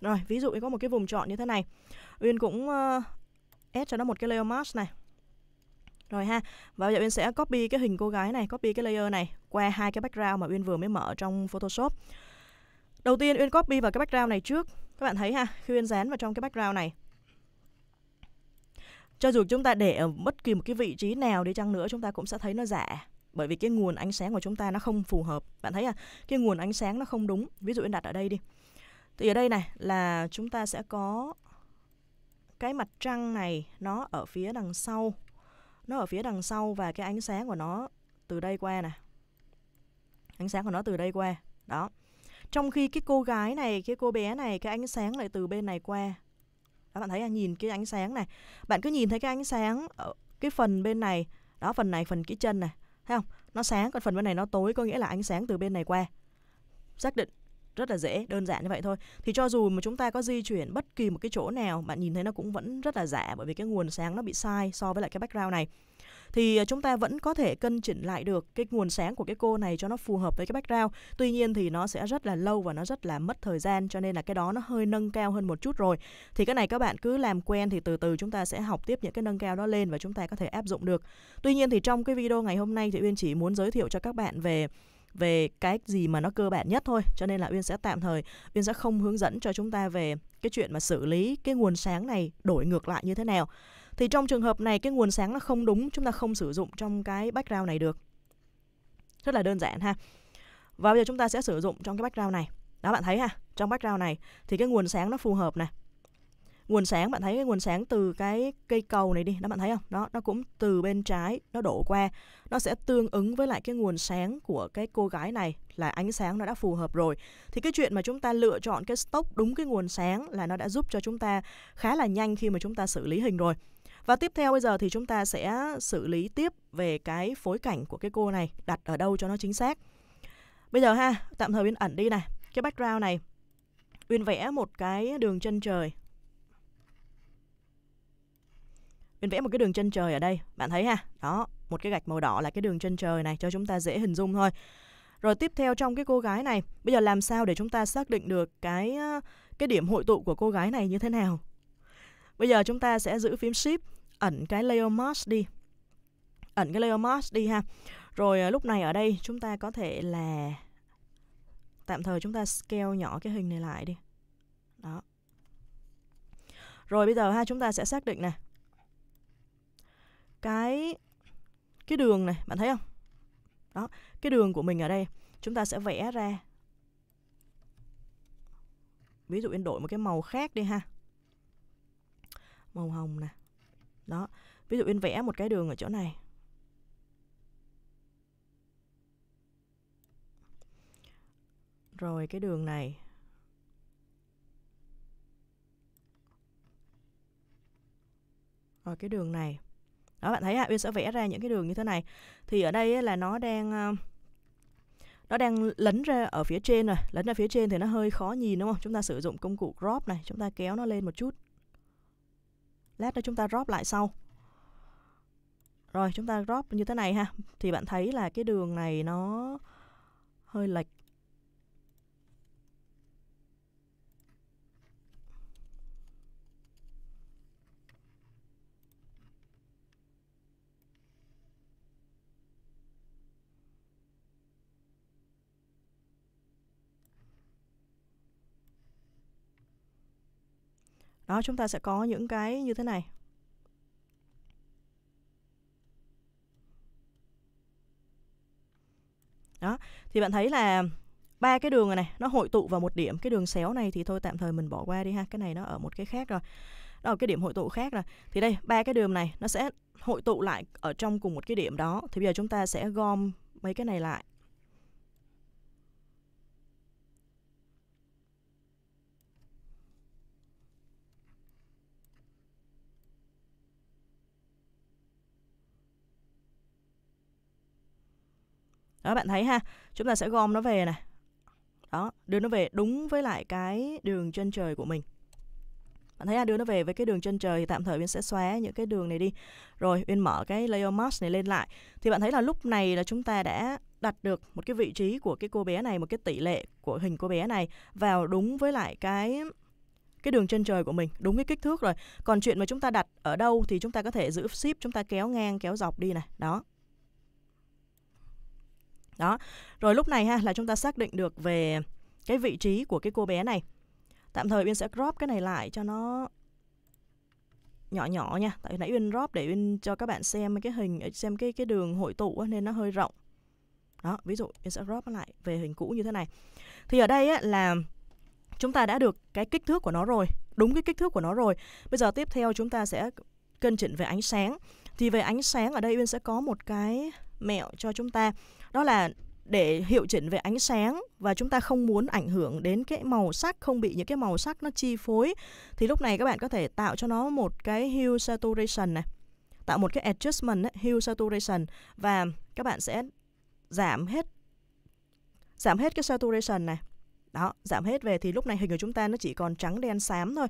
Rồi, ví dụ có một cái vùng chọn như thế này. Uyên cũng uh, ờ, add cho nó một cái layer mask này. Rồi ha, và bây giờ Uyên sẽ copy cái hình cô gái này, copy cái layer này qua hai cái background mà Uyên vừa mới mở trong Photoshop. Đầu tiên Uyên copy vào cái background này trước các bạn thấy ha, khi Uyên dán vào trong cái background này cho dù chúng ta để ở bất kỳ một cái vị trí nào đi chăng nữa chúng ta cũng sẽ thấy nó giả bởi vì cái nguồn ánh sáng của chúng ta nó không phù hợp bạn thấy à cái nguồn ánh sáng nó không đúng ví dụ như đặt ở đây đi thì ở đây này là chúng ta sẽ có cái mặt trăng này nó ở phía đằng sau nó ở phía đằng sau và cái ánh sáng của nó từ đây qua nè ánh sáng của nó từ đây qua đó trong khi cái cô gái này cái cô bé này cái ánh sáng lại từ bên này qua đó bạn thấy là nhìn cái ánh sáng này bạn cứ nhìn thấy cái ánh sáng ở cái phần bên này đó phần này phần cái chân này thấy không nó sáng còn phần bên này nó tối có nghĩa là ánh sáng từ bên này qua xác định rất là dễ đơn giản như vậy thôi thì cho dù mà chúng ta có di chuyển bất kỳ một cái chỗ nào bạn nhìn thấy nó cũng vẫn rất là giả bởi vì cái nguồn sáng nó bị sai so với lại cái background này thì à, chúng ta vẫn có thể cân chỉnh lại được cái nguồn sáng của cái cô này cho nó phù hợp với cái background tuy nhiên thì nó sẽ rất là lâu và nó rất là mất thời gian cho nên là cái đó nó hơi nâng cao hơn một chút rồi thì cái này các bạn cứ làm quen thì từ từ chúng ta sẽ học tiếp những cái nâng cao đó lên và chúng ta có thể áp dụng được tuy nhiên thì trong cái video ngày hôm nay thì uyên chỉ muốn giới thiệu cho các bạn về về cái gì mà nó cơ bản nhất thôi cho nên là uyên sẽ tạm thời uyên sẽ không hướng dẫn cho chúng ta về cái chuyện mà xử lý cái nguồn sáng này đổi ngược lại như thế nào thì trong trường hợp này cái nguồn sáng nó không đúng, chúng ta không sử dụng trong cái background này được. Rất là đơn giản ha. Và bây giờ chúng ta sẽ sử dụng trong cái background này. Đó bạn thấy ha, trong background này thì cái nguồn sáng nó phù hợp này. Nguồn sáng bạn thấy cái nguồn sáng từ cái cây cầu này đi, đó bạn thấy không? Đó, nó cũng từ bên trái nó đổ qua. Nó sẽ tương ứng với lại cái nguồn sáng của cái cô gái này là ánh sáng nó đã phù hợp rồi. Thì cái chuyện mà chúng ta lựa chọn cái stock đúng cái nguồn sáng là nó đã giúp cho chúng ta khá là nhanh khi mà chúng ta xử lý hình rồi. Và tiếp theo bây giờ thì chúng ta sẽ xử lý tiếp về cái phối cảnh của cái cô này, đặt ở đâu cho nó chính xác. Bây giờ ha, tạm thời Uyên ẩn đi này, cái background này. Uyên vẽ một cái đường chân trời. Uyên vẽ một cái đường chân trời ở đây, bạn thấy ha? Đó, một cái gạch màu đỏ là cái đường chân trời này cho chúng ta dễ hình dung thôi. Rồi tiếp theo trong cái cô gái này, bây giờ làm sao để chúng ta xác định được cái cái điểm hội tụ của cô gái này như thế nào? Bây giờ chúng ta sẽ giữ phím Shift ẩn cái layer mask đi ẩn cái layer mask đi ha rồi à, lúc này ở đây chúng ta có thể là tạm thời chúng ta scale nhỏ cái hình này lại đi đó rồi bây giờ ha chúng ta sẽ xác định nè cái cái đường này bạn thấy không đó cái đường của mình ở đây chúng ta sẽ vẽ ra ví dụ như đổi một cái màu khác đi ha màu hồng nè đó ví dụ yên vẽ một cái đường ở chỗ này rồi cái đường này rồi cái đường này đó bạn thấy ạ à, uyên sẽ vẽ ra những cái đường như thế này thì ở đây là nó đang ờ, nó đang lấn ra ở phía trên rồi lấn ra phía trên thì nó hơi khó nhìn đúng không chúng ta sử dụng công cụ crop này chúng ta kéo nó lên một chút lát nữa chúng ta drop lại sau rồi chúng ta drop như thế này ha thì bạn thấy là cái đường này nó hơi lệch đó chúng ta sẽ có những cái như thế này đó thì bạn thấy là ba cái đường này, nó hội tụ vào một điểm cái đường xéo này thì thôi tạm thời mình bỏ qua đi ha cái này nó ở một cái khác rồi đó là cái điểm hội tụ khác rồi thì đây ba cái đường này nó sẽ hội tụ lại ở trong cùng một cái điểm đó thì bây giờ chúng ta sẽ gom mấy cái này lại đó bạn thấy ha chúng ta sẽ gom nó về này đó đưa nó về đúng với lại cái đường chân trời của mình bạn thấy ha đưa nó về với cái đường chân trời thì tạm thời Uyên sẽ xóa những cái đường này đi. Rồi Uyên mở cái layer mask này lên lại. Thì bạn thấy là lúc này là chúng ta đã đặt được một cái vị trí của cái cô bé này, một cái tỷ lệ của hình cô bé này vào đúng với lại cái cái đường chân trời của mình, đúng cái kích thước rồi. Còn chuyện mà chúng ta đặt ở đâu thì chúng ta có thể giữ ship, chúng ta kéo ngang, kéo dọc đi này. Đó, đó rồi lúc này ha là chúng ta xác định được về cái vị trí của cái cô bé này tạm thời uyên sẽ crop cái này lại cho nó nhỏ nhỏ nha tại vì nãy uyên crop để uyên cho các bạn xem cái hình ờ, xem cái cái đường hội tụ nên nó hơi rộng đó ví dụ uyên sẽ crop lại về hình cũ như thế này thì ở đây á, là chúng ta đã được cái kích thước của nó rồi đúng cái kích thước của nó rồi bây giờ tiếp theo chúng ta sẽ cân chỉnh về ánh sáng thì về ánh sáng ở đây uyên sẽ có một cái mẹo cho chúng ta đó là để hiệu chỉnh về ánh sáng và chúng ta không muốn ảnh hưởng đến cái màu sắc không bị những cái màu sắc nó chi phối thì lúc này các bạn có thể tạo cho nó một cái hue saturation này tạo một cái adjustment ấy, hue saturation và các bạn sẽ giảm hết giảm hết cái saturation này đó giảm hết về thì lúc này hình của chúng ta nó chỉ còn trắng đen xám thôi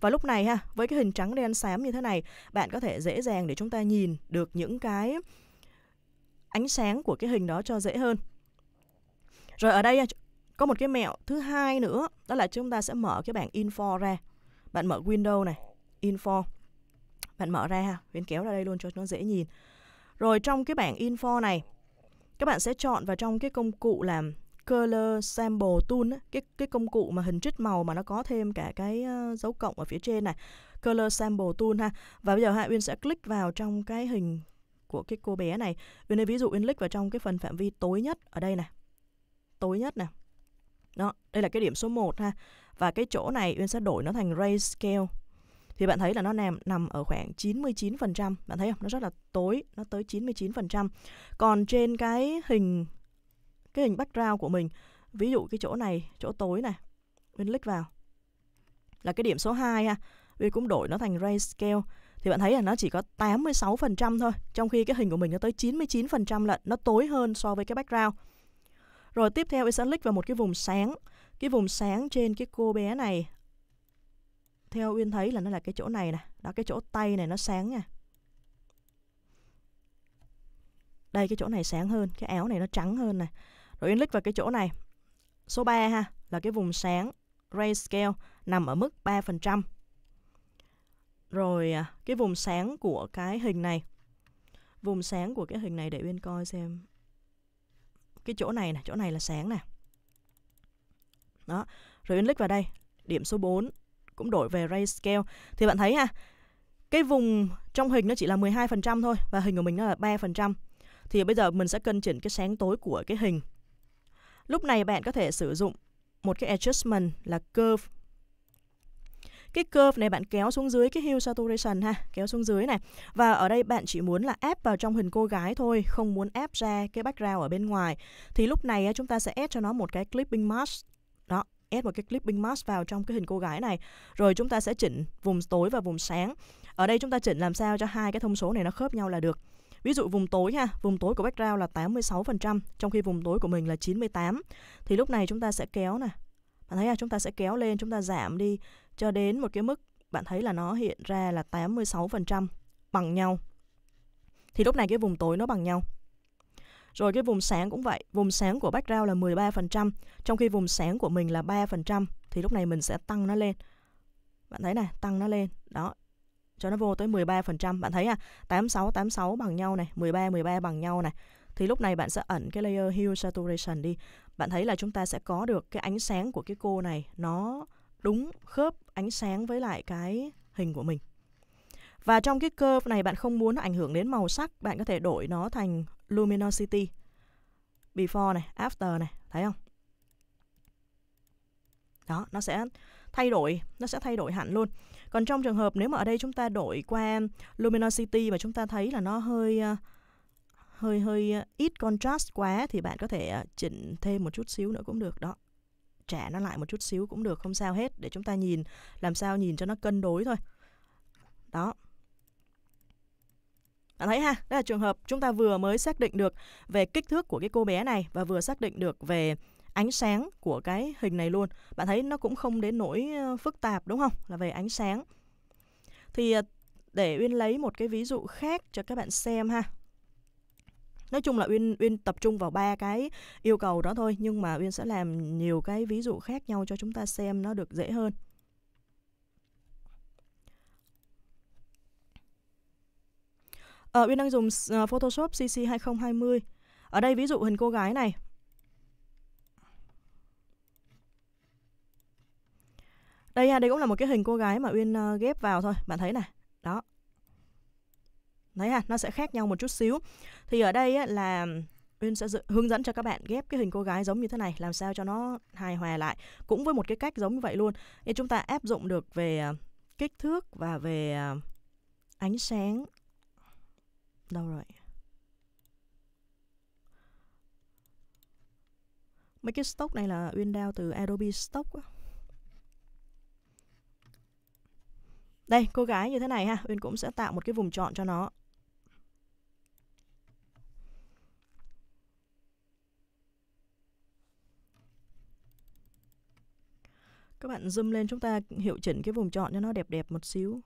và lúc này ha với cái hình trắng đen xám như thế này bạn có thể dễ dàng để chúng ta nhìn được những cái ánh sáng của cái hình đó cho dễ hơn. Rồi ở đây có một cái mẹo thứ hai nữa, đó là chúng ta sẽ mở cái bảng info ra. Bạn mở Windows này, info. Bạn mở ra ha, Huyền kéo ra đây luôn cho nó dễ nhìn. Rồi trong cái bảng info này, các bạn sẽ chọn vào trong cái công cụ làm color sample tool cái cái công cụ mà hình trích màu mà nó có thêm cả cái ờ, dấu cộng ở phía trên này color sample tool ha và bây giờ hạ uyên sẽ click vào trong cái hình của cái cô bé này Vì nên ví dụ Uyên click vào trong cái phần phạm vi tối nhất ở đây này tối nhất này đó đây là cái điểm số 1 ha và cái chỗ này Uyên sẽ đổi nó thành ray scale thì bạn thấy là nó nằm nằm ở khoảng 99%, bạn thấy không? Nó rất là tối, nó tới 99%. Còn trên cái hình cái hình background của mình, ví dụ cái chỗ này, chỗ tối này, Uyên click vào. Là cái điểm số 2 ha. Uyên cũng đổi nó thành ray scale thì bạn thấy là nó chỉ có 86% thôi, trong khi cái hình của mình nó tới 99% lận, nó tối hơn so với cái background. Rồi tiếp theo em sẽ click vào một cái vùng sáng. Cái vùng sáng trên cái cô bé này theo Uyên thấy là nó là cái chỗ này nè, đó cái chỗ tay này nó sáng nha. Đây cái chỗ này sáng hơn, cái áo này nó trắng hơn này. Rồi Uyên click vào cái chỗ này. Số 3 ha, là cái vùng sáng grayscale nằm ở mức 3%. Rồi à, cái vùng sáng của cái hình này. Vùng sáng của cái hình này để Uyên coi xem. Cái chỗ này nè, chỗ này là sáng nè. Đó, rồi Uyên click vào đây, điểm số 4 cũng đổi về ray scale. Thì bạn thấy ha, cái vùng trong hình nó chỉ là 12% thôi và hình của mình nó là 3%. Thì bây giờ mình sẽ cân chỉnh cái sáng tối của cái hình. Lúc này bạn có thể sử dụng một cái adjustment là curve cái curve này bạn kéo xuống dưới cái hue saturation ha kéo xuống dưới này và ở đây bạn chỉ muốn là ép vào trong hình cô gái thôi không muốn ép ra cái background ở bên ngoài thì lúc này chúng ta sẽ ép cho nó một cái clipping mask đó ép một cái clipping mask vào trong cái hình cô gái này rồi chúng ta sẽ chỉnh vùng tối và vùng sáng ở đây chúng ta chỉnh làm sao cho hai cái thông số này nó khớp nhau là được Ví dụ vùng tối ha, vùng tối của background là 86%, trong khi vùng tối của mình là 98. Thì lúc này chúng ta sẽ kéo nè. Bạn thấy là chúng ta sẽ kéo lên, chúng ta giảm đi cho đến một cái mức bạn thấy là nó hiện ra là 86% bằng nhau. Thì lúc này cái vùng tối nó bằng nhau. Rồi cái vùng sáng cũng vậy, vùng sáng của background là 13%, trong khi vùng sáng của mình là 3%, thì lúc này mình sẽ tăng nó lên. Bạn thấy này, tăng nó lên, đó, cho nó vô tới 13%. Bạn thấy à, 86, 86 bằng nhau này, 13, 13 bằng nhau này. Thì lúc này bạn sẽ ẩn cái layer Hue Saturation đi. Bạn thấy là chúng ta sẽ có được cái ánh sáng của cái cô này, nó đúng khớp ánh sáng với lại cái hình của mình. Và trong cái curve này bạn không muốn ảnh hưởng đến màu sắc, bạn có thể đổi nó thành luminosity. Before này, after này, thấy không? Đó, nó sẽ thay đổi, nó sẽ thay đổi hẳn luôn. Còn trong trường hợp nếu mà ở đây chúng ta đổi qua luminosity và chúng ta thấy là nó hơi ờ, hơi hơi ờ, ít contrast quá thì bạn có thể ờ, chỉnh thêm một chút xíu nữa cũng được đó trả nó lại một chút xíu cũng được không sao hết để chúng ta nhìn làm sao nhìn cho nó cân đối thôi đó bạn thấy ha, đây là trường hợp chúng ta vừa mới xác định được về kích thước của cái cô bé này và vừa xác định được về ánh sáng của cái hình này luôn. Bạn thấy nó cũng không đến nỗi ờ, phức tạp đúng không? Là về ánh sáng. Thì ờ, để Uyên lấy một cái ví dụ khác cho các bạn xem ha nói chung là uyên uyên tập trung vào ba cái yêu cầu đó thôi nhưng mà uyên sẽ làm nhiều cái ví dụ khác nhau cho chúng ta xem nó được dễ hơn Ờ, Uyên đang dùng ờ, Photoshop CC 2020. Ở đây ví dụ hình cô gái này. Đây ha, đây cũng là một cái hình cô gái mà Uyên ờ, ghép vào thôi. Bạn thấy này, đó. Đấy ha, nó sẽ khác nhau một chút xíu thì ở đây á, là Uyên sẽ hướng dẫn cho các bạn ghép cái hình cô gái giống như thế này làm sao cho nó hài hòa lại cũng với một cái cách giống như vậy luôn thì chúng ta áp dụng được về à, kích thước và về à, ánh sáng đâu rồi mấy cái stock này là Uyên đao từ Adobe Stock đây cô gái như thế này ha Uyên cũng sẽ tạo một cái vùng chọn cho nó Các bạn zoom lên chúng ta hiệu chỉnh cái vùng chọn cho nó đẹp đẹp một xíu.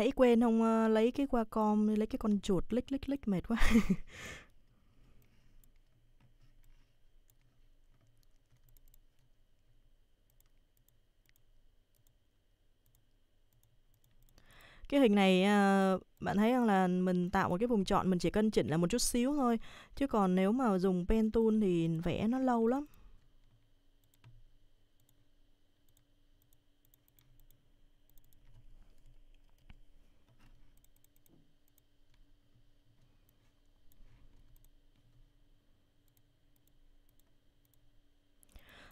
Nãy quên không uh, lấy cái qua com lấy cái con chuột lích lích lích mệt quá. cái hình này uh, bạn thấy rằng là mình tạo một cái vùng chọn mình chỉ cần chỉnh là một chút xíu thôi chứ còn nếu mà dùng pen tool thì vẽ nó lâu lắm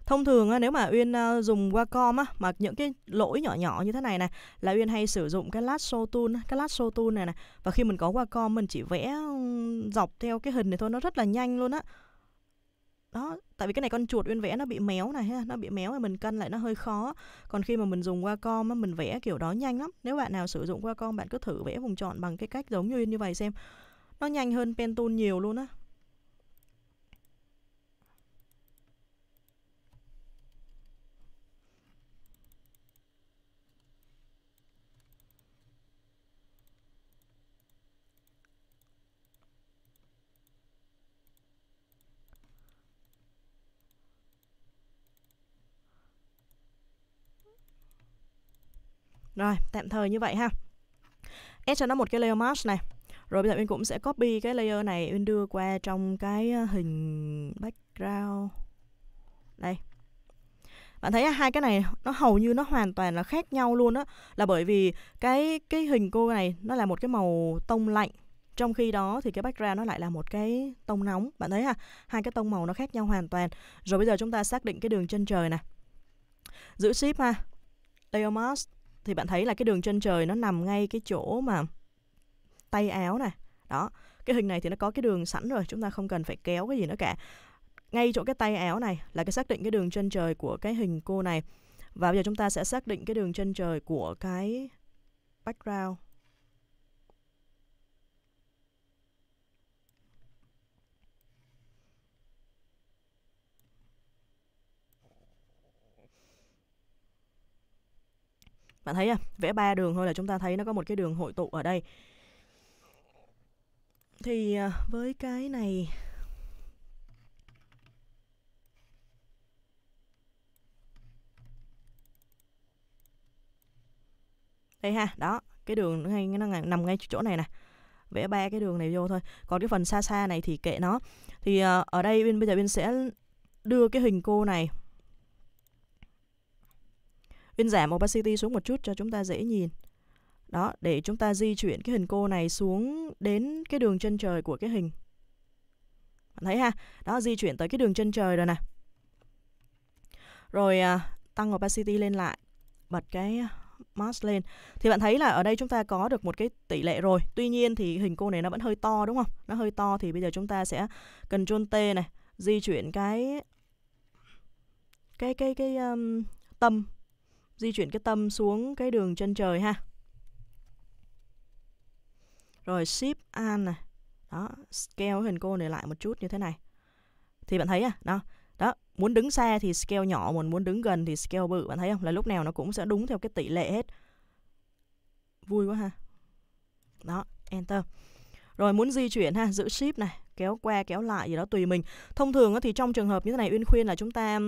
Thông thường nếu mà Uyên ờ, dùng Wacom á, mà những cái lỗi nhỏ nhỏ như thế này này là Uyên hay sử dụng cái lasso tool, cái lasso tool này này. Và khi mình có Wacom mình chỉ vẽ dọc theo cái hình này thôi nó rất là nhanh luôn á. Đó, tại vì cái này con chuột Uyên vẽ nó bị méo này ha, nó bị méo thì mình cân lại nó hơi khó. Còn khi mà mình dùng Wacom á, mình vẽ kiểu đó nhanh lắm. Nếu bạn nào sử dụng Wacom bạn cứ thử vẽ vùng tròn bằng cái cách giống như Uyên như vậy xem. Nó nhanh hơn pen tool nhiều luôn á. Rồi, tạm thời như vậy ha. Add cho nó một cái layer mask này. Rồi bây giờ Uyên cũng sẽ copy cái layer này Uyên đưa qua trong cái ờ, hình background. Đây. Bạn thấy hai cái này nó hầu như nó hoàn toàn là khác nhau luôn á là bởi vì cái cái hình cô này nó là một cái màu tông lạnh trong khi đó thì cái background nó lại là một cái tông nóng bạn thấy ha hai cái tông màu nó khác nhau hoàn toàn rồi bây giờ chúng ta xác định cái đường chân trời này giữ ship ha layer mask thì bạn thấy là cái đường chân trời nó nằm ngay cái chỗ mà tay áo này đó cái hình này thì nó có cái đường sẵn rồi chúng ta không cần phải kéo cái gì nữa cả ngay chỗ cái tay áo này là cái xác định cái đường chân trời của cái hình cô này và bây giờ chúng ta sẽ xác định cái đường chân trời của cái background bạn thấy à vẽ ba đường thôi là chúng ta thấy nó có một cái đường hội tụ ở đây thì à, với cái này đây ha đó cái đường ngay nó nằm ngay chỗ này nè vẽ ba cái đường này vô thôi còn cái phần xa xa này thì kệ nó thì à, ở đây bên bây giờ bên sẽ đưa cái hình cô này Uyên giảm opacity xuống một chút cho chúng ta dễ nhìn. Đó, để chúng ta di chuyển cái hình cô này xuống đến cái đường chân trời của cái hình. Bạn thấy ha? Đó, di chuyển tới cái đường chân trời rồi nè. Rồi à, tăng opacity lên lại. Bật cái mask lên. Thì bạn thấy là ở đây chúng ta có được một cái tỷ lệ rồi. Tuy nhiên thì hình cô này nó vẫn hơi to đúng không? Nó hơi to thì bây giờ chúng ta sẽ Ctrl T này, di chuyển cái cái cái cái um, tâm di chuyển cái tâm xuống cái đường chân trời ha rồi ship an này đó scale hình cô này lại một chút như thế này thì bạn thấy à đó đó muốn đứng xa thì scale nhỏ mà muốn đứng gần thì scale bự bạn thấy không là lúc nào nó cũng sẽ đúng theo cái tỷ lệ hết vui quá ha đó enter rồi muốn di chuyển ha giữ ship này kéo qua kéo lại gì đó tùy mình thông thường thì trong trường hợp như thế này uyên khuyên là chúng ta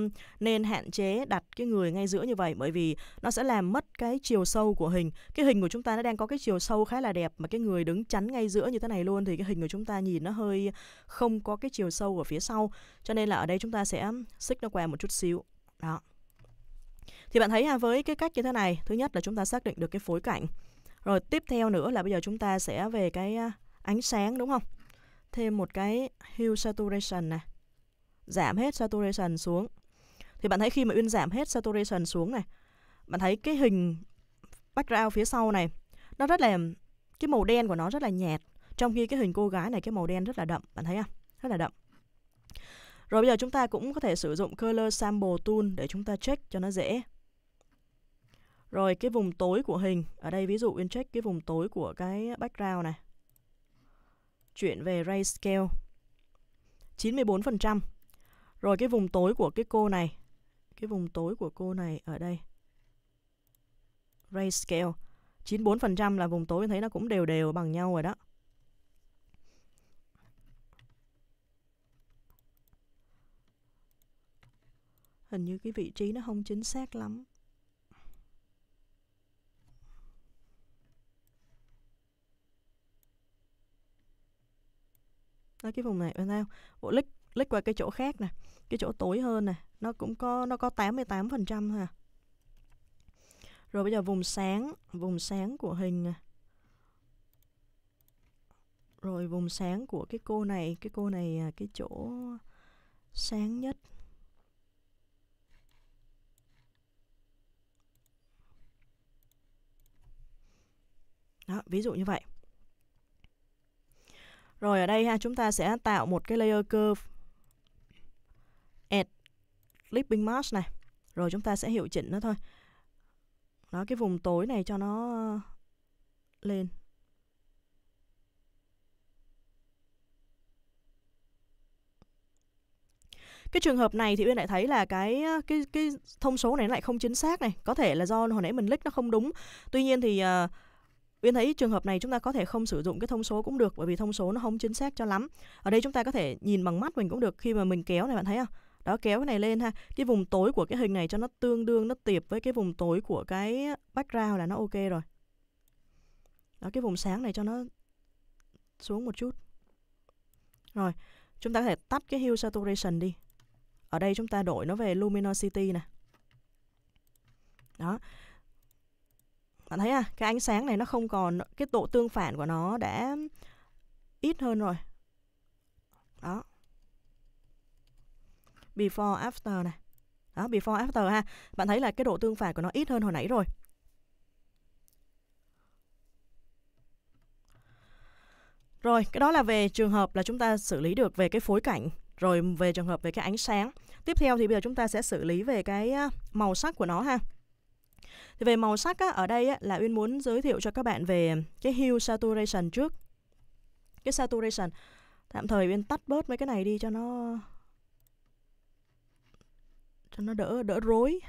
nên hạn chế đặt cái người ngay giữa như vậy bởi vì nó sẽ làm mất cái chiều sâu của hình cái hình của chúng ta nó đang có cái chiều sâu khá là đẹp mà cái người đứng chắn ngay giữa như thế này luôn thì cái hình của chúng ta nhìn nó hơi không có cái chiều sâu ở phía sau cho nên là ở đây chúng ta sẽ xích nó qua một chút xíu đó thì bạn thấy ha, với cái cách như thế này thứ nhất là chúng ta xác định được cái phối cảnh rồi tiếp theo nữa là bây giờ chúng ta sẽ về cái ánh sáng đúng không thêm một cái hue saturation này giảm hết saturation xuống thì bạn thấy khi mà Uyên giảm hết saturation xuống này bạn thấy cái hình background phía sau này nó rất là cái màu đen của nó rất là nhạt trong khi cái hình cô gái này cái màu đen rất là đậm bạn thấy không rất là đậm rồi bây giờ chúng ta cũng có thể sử dụng color sample tool để chúng ta check cho nó dễ rồi cái vùng tối của hình ở đây ví dụ Uyên check cái vùng tối của cái background này chuyển về grayscale 94%. Rồi cái vùng tối của cái cô này, cái vùng tối của cô này ở đây. Grayscale 94% là vùng tối mình thấy nó cũng đều đều bằng nhau rồi đó. Hình như cái vị trí nó không chính xác lắm. đó cái vùng này bạn thấy không bộ lích lích qua cái chỗ khác nè cái chỗ tối hơn nè nó cũng có nó có 88 phần trăm ha à. rồi bây giờ vùng sáng vùng sáng của hình nè rồi vùng sáng của cái cô này cái cô này à, cái chỗ sáng nhất Đó, ví dụ như vậy rồi ở đây ha, chúng ta sẽ tạo một cái layer curve add clipping mask này. Rồi chúng ta sẽ hiệu chỉnh nó thôi. Đó, cái vùng tối này cho nó lên. cái trường hợp này thì uyên lại thấy là cái cái cái thông số này lại không chính xác này có thể là do hồi nãy mình click nó không đúng tuy nhiên thì uh, Uyên thấy trường hợp này chúng ta có thể không sử dụng cái thông số cũng được bởi vì thông số nó không chính xác cho lắm. Ở đây chúng ta có thể nhìn bằng mắt mình cũng được khi mà mình kéo này bạn thấy không? Đó kéo cái này lên ha. Cái vùng tối của cái hình này cho nó tương đương nó tiệp với cái vùng tối của cái background là nó ok rồi. Đó cái vùng sáng này cho nó xuống một chút. Rồi, chúng ta có thể tắt cái hue saturation đi. Ở đây chúng ta đổi nó về luminosity nè. Đó, bạn thấy à cái ánh sáng này nó không còn cái độ tương phản của nó đã ít hơn rồi đó before after này đó before after ha bạn thấy là cái độ tương phản của nó ít hơn hồi nãy rồi Rồi, cái đó là về trường hợp là chúng ta xử lý được về cái phối cảnh, rồi về trường hợp về cái ánh sáng. Tiếp theo thì bây giờ chúng ta sẽ xử lý về cái à, màu sắc của nó ha. Thì về màu sắc á, ở đây á, là Uyên muốn giới thiệu cho các bạn về cái hue saturation trước. Cái saturation tạm thời Uyên tắt bớt mấy cái này đi cho nó cho nó đỡ đỡ rối.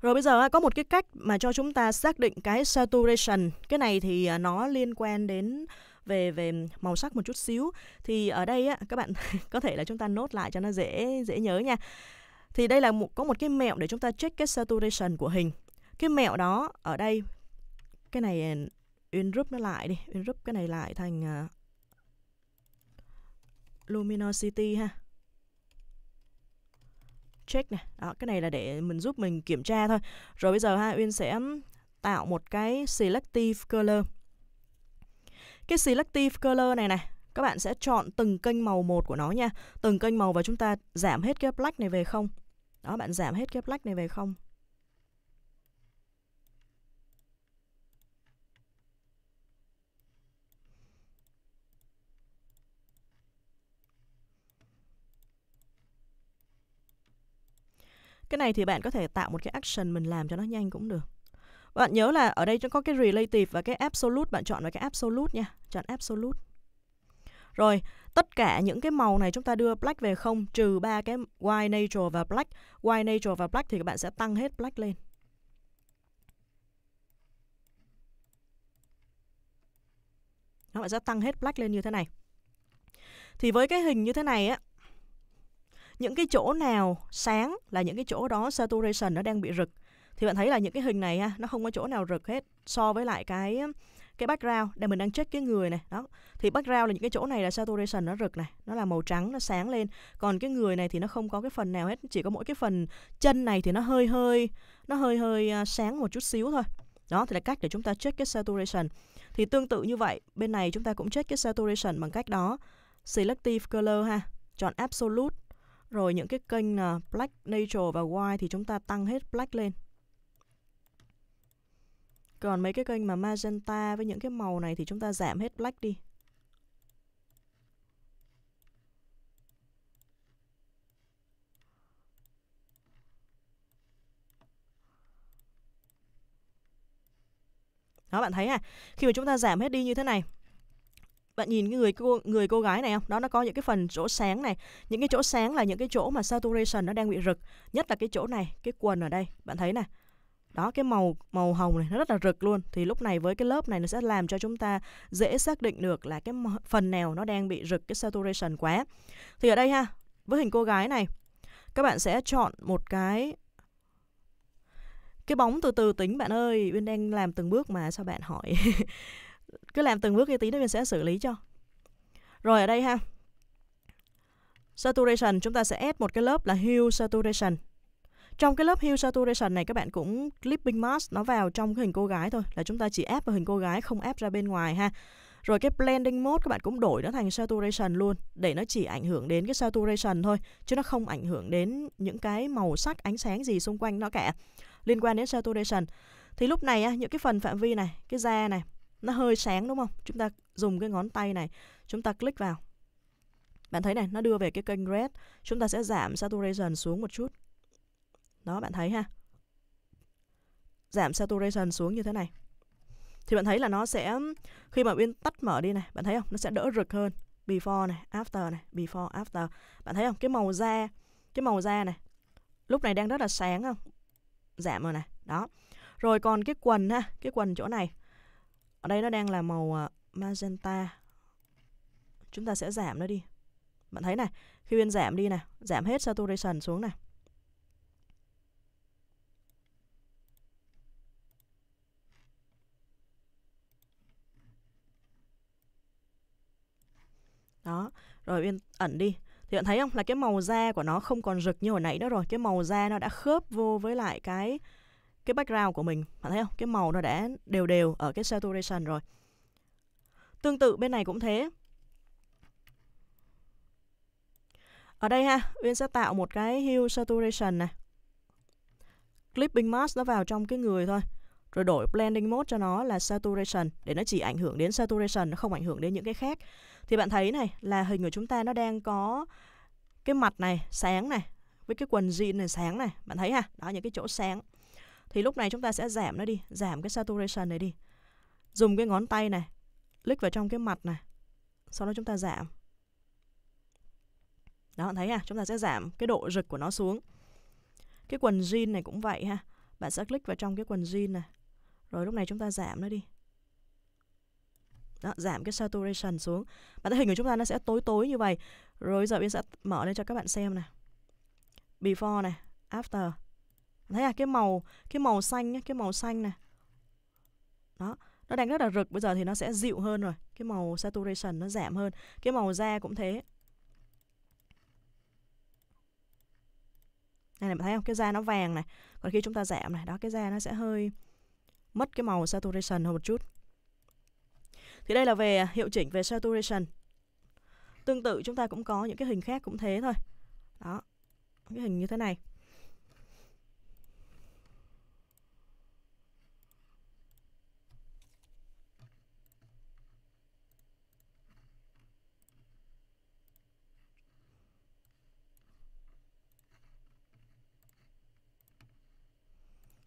Rồi bây giờ có một cái cách mà cho chúng ta xác định cái saturation. Cái này thì à, nó liên quan đến về về màu sắc một chút xíu thì ở đây á, các bạn có thể là chúng ta nốt lại cho nó dễ dễ nhớ nha thì đây là một có một cái mẹo để chúng ta check cái saturation của hình cái mẹo đó ở đây cái này uyên à, group nó lại đi uyên group cái này lại thành uh, luminosity ha check này đó cái này là để mình giúp mình kiểm tra thôi rồi bây giờ ha uyên sẽ tạo một cái selective color cái Selective Color này này, các bạn sẽ chọn từng kênh màu một của nó nha. Từng kênh màu và chúng ta giảm hết cái black này về không. Đó, bạn giảm hết cái black này về không. Cái này thì bạn có thể tạo một cái action mình làm cho nó nhanh cũng được. Bạn nhớ là ở đây có cái relative và cái absolute, bạn chọn vào cái absolute nha, chọn absolute. Rồi, tất cả những cái màu này chúng ta đưa black về không trừ ba cái white natural và black. White natural và black thì các bạn sẽ tăng hết black lên. Các bạn sẽ tăng hết black lên như thế này. Thì với cái hình như thế này á, những cái chỗ nào sáng là những cái chỗ đó saturation nó đang bị rực thì bạn thấy là những cái hình này ha nó không có chỗ nào rực hết so với lại cái cái background đây mình đang check cái người này đó thì background là những cái chỗ này là saturation nó rực này nó là màu trắng nó sáng lên còn cái người này thì nó không có cái phần nào hết chỉ có mỗi cái phần chân này thì nó hơi hơi nó hơi hơi à, sáng một chút xíu thôi đó thì là cách để chúng ta check cái saturation thì tương tự như vậy bên này chúng ta cũng check cái saturation bằng cách đó selective color ha chọn absolute rồi những cái kênh à, black natural và white thì chúng ta tăng hết black lên còn mấy cái kênh mà magenta với những cái màu này thì chúng ta giảm hết black đi Đó bạn thấy à, khi mà chúng ta giảm hết đi như thế này bạn nhìn cái người cô người cô gái này không đó nó có những cái phần chỗ sáng này những cái chỗ sáng là những cái chỗ mà saturation nó đang bị rực nhất là cái chỗ này cái quần ở đây bạn thấy này đó cái màu màu hồng này nó rất là rực luôn thì lúc này với cái lớp này nó sẽ làm cho chúng ta dễ xác định được là cái phần nào nó đang bị rực cái saturation quá thì ở đây ha với hình cô gái này các bạn sẽ chọn một cái cái bóng từ từ tính bạn ơi bên đang làm từng bước mà sao bạn hỏi cứ làm từng bước cái tí nữa mình sẽ xử lý cho rồi ở đây ha saturation chúng ta sẽ add một cái lớp là hue saturation trong cái lớp Hue Saturation này các bạn cũng clipping mask nó vào trong cái hình cô gái thôi là chúng ta chỉ ép vào hình cô gái không ép ra bên ngoài ha. Rồi cái blending mode các bạn cũng đổi nó thành saturation luôn để nó chỉ ảnh hưởng đến cái saturation thôi chứ nó không ảnh hưởng đến những cái màu sắc ánh sáng gì xung quanh nó cả liên quan đến saturation. Thì lúc này những cái phần phạm vi này, cái da này nó hơi sáng đúng không? Chúng ta dùng cái ngón tay này, chúng ta click vào. Bạn thấy này, nó đưa về cái kênh red, chúng ta sẽ giảm saturation xuống một chút đó bạn thấy ha. Giảm saturation xuống như thế này. Thì bạn thấy là nó sẽ khi mà Win tắt mở đi này, bạn thấy không? Nó sẽ đỡ rực hơn. Before này, after này, before after. Bạn thấy không? Cái màu da, cái màu da này lúc này đang rất là sáng không? Giảm rồi này, đó. Rồi còn cái quần ha, cái quần chỗ này. Ở đây nó đang là màu ờ, magenta. Chúng ta sẽ giảm nó đi. Bạn thấy này, khi bên giảm đi nè, giảm hết saturation xuống này. đó rồi bên ẩn đi thì bạn thấy không là cái màu da của nó không còn rực như hồi nãy nữa rồi cái màu da nó đã khớp vô với lại cái cái background của mình bạn thấy không cái màu nó đã đều đều ở cái saturation rồi tương tự bên này cũng thế ở đây ha uyên sẽ tạo một cái hue saturation này clipping mask nó vào trong cái người thôi rồi đổi blending mode cho nó là saturation để nó chỉ ảnh hưởng đến saturation nó không ảnh hưởng đến những cái khác thì bạn thấy này là hình của chúng ta nó đang có cái mặt này sáng này với cái quần jean này sáng này bạn thấy ha đó những cái chỗ sáng thì lúc này chúng ta sẽ giảm nó đi giảm cái saturation này đi dùng cái ngón tay này click vào trong cái mặt này sau đó chúng ta giảm đó bạn thấy ha chúng ta sẽ giảm cái độ rực của nó xuống cái quần jean này cũng vậy ha bạn sẽ click vào trong cái quần jean này rồi lúc này chúng ta giảm nó đi đó, giảm cái saturation xuống bản thân hình của chúng ta nó sẽ tối tối như vậy rồi giờ biên sẽ mở lên cho các bạn xem này before này after thấy à cái màu cái màu xanh cái màu xanh này đó nó đang rất là rực bây giờ thì nó sẽ dịu hơn rồi cái màu saturation nó giảm hơn cái màu da cũng thế này này bạn thấy không cái da nó vàng này còn khi chúng ta giảm này đó cái da nó sẽ hơi mất cái màu saturation hơn một chút thì đây là về à, hiệu chỉnh về saturation. Tương tự chúng ta cũng có những cái hình khác cũng thế thôi. Đó. Cái hình như thế này.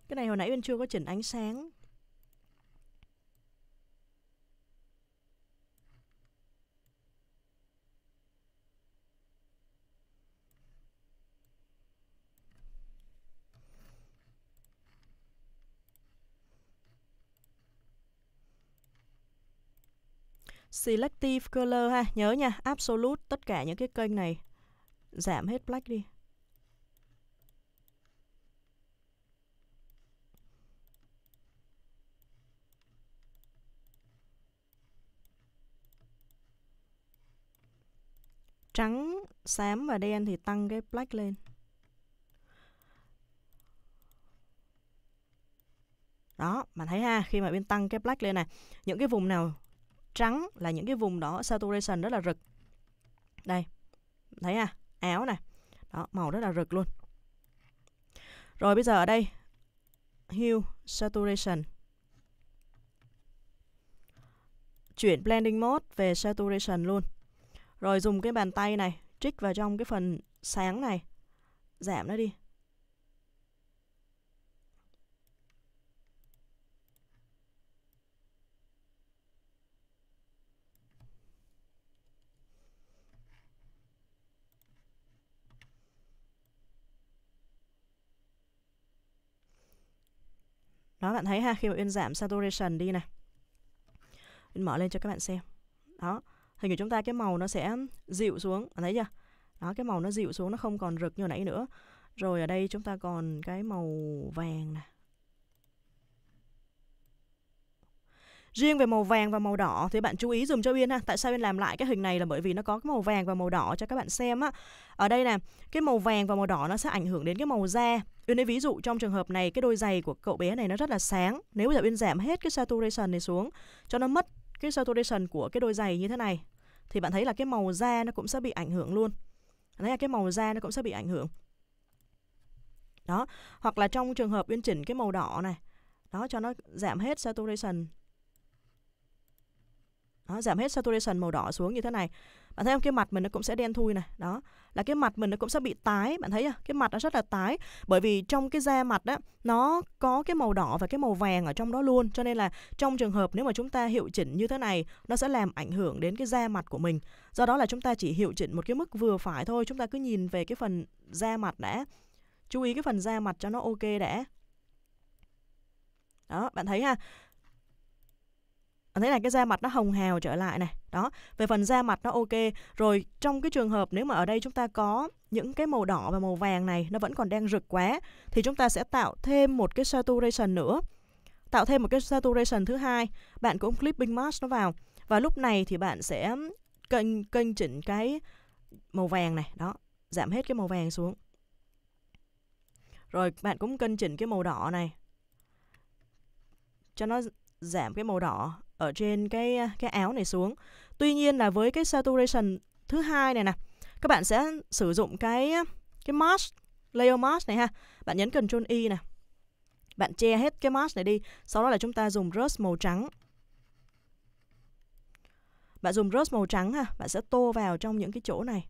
Cái này hồi nãy bên chưa có chỉnh ánh sáng Selective Color ha, nhớ nha, Absolute tất cả những cái kênh này giảm hết black đi. Trắng, xám và đen thì tăng cái black lên. Đó, bạn thấy ha, khi mà bên tăng cái black lên này, những cái vùng nào trắng là những cái vùng đó saturation rất là rực đây thấy à áo này đó màu rất là rực luôn rồi bây giờ ở đây hue saturation chuyển blending mode về saturation luôn rồi dùng cái bàn tay này trích vào trong cái phần sáng này giảm nó đi đó bạn thấy ha khi mà uyên giảm saturation đi này uyên mở lên cho các bạn xem đó hình của chúng ta cái màu nó sẽ dịu xuống bạn thấy chưa đó cái màu nó dịu xuống nó không còn rực như nãy nữa rồi ở đây chúng ta còn cái màu vàng này Riêng về màu vàng và màu đỏ thì bạn chú ý dùm cho Uyên ha. Tại sao Uyên làm lại cái hình này là bởi vì nó có cái màu vàng và màu đỏ cho các bạn xem á. Ở đây nè, cái màu vàng và màu đỏ nó sẽ ảnh hưởng đến cái màu da. Uyên lấy ví dụ trong trường hợp này cái đôi giày của cậu bé này nó rất là sáng. Nếu bây giờ Uyên giảm hết cái saturation này xuống cho nó mất cái saturation của cái đôi giày như thế này thì bạn thấy là cái màu da nó cũng sẽ bị ảnh hưởng luôn. Đấy là cái màu da nó cũng sẽ bị ảnh hưởng. Đó, hoặc là trong trường hợp Uyên chỉnh cái màu đỏ này đó cho nó giảm hết saturation đó, giảm hết saturation màu đỏ xuống như thế này bạn thấy không cái mặt mình nó cũng sẽ đen thui này đó là cái mặt mình nó cũng sẽ bị tái bạn thấy không? cái mặt nó rất là tái bởi vì trong cái da mặt á nó có cái màu đỏ và cái màu vàng ở trong đó luôn cho nên là trong trường hợp nếu mà chúng ta hiệu chỉnh như thế này nó sẽ làm ảnh hưởng đến cái da mặt của mình do đó là chúng ta chỉ hiệu chỉnh một cái mức vừa phải thôi chúng ta cứ nhìn về cái phần da mặt đã chú ý cái phần da mặt cho nó ok đã đó bạn thấy ha bạn thấy là cái da mặt nó hồng hào trở lại này đó về phần da mặt nó ok rồi trong cái trường hợp nếu mà ở đây chúng ta có những cái màu đỏ và màu vàng này nó vẫn còn đang rực quá thì chúng ta sẽ tạo thêm một cái saturation nữa tạo thêm một cái saturation thứ hai bạn cũng clipping mask nó vào và lúc này thì bạn sẽ kênh kênh chỉnh cái màu vàng này đó giảm hết cái màu vàng xuống rồi bạn cũng cân chỉnh cái màu đỏ này cho nó giảm cái màu đỏ ở trên cái cái áo này xuống. Tuy nhiên là với cái saturation thứ hai này nè, các bạn sẽ sử dụng cái cái mask layer mask này ha. Bạn nhấn Ctrl Y e nè. Bạn che hết cái mask này đi, sau đó là chúng ta dùng brush màu trắng. Bạn dùng brush màu trắng ha, bạn sẽ tô vào trong những cái chỗ này.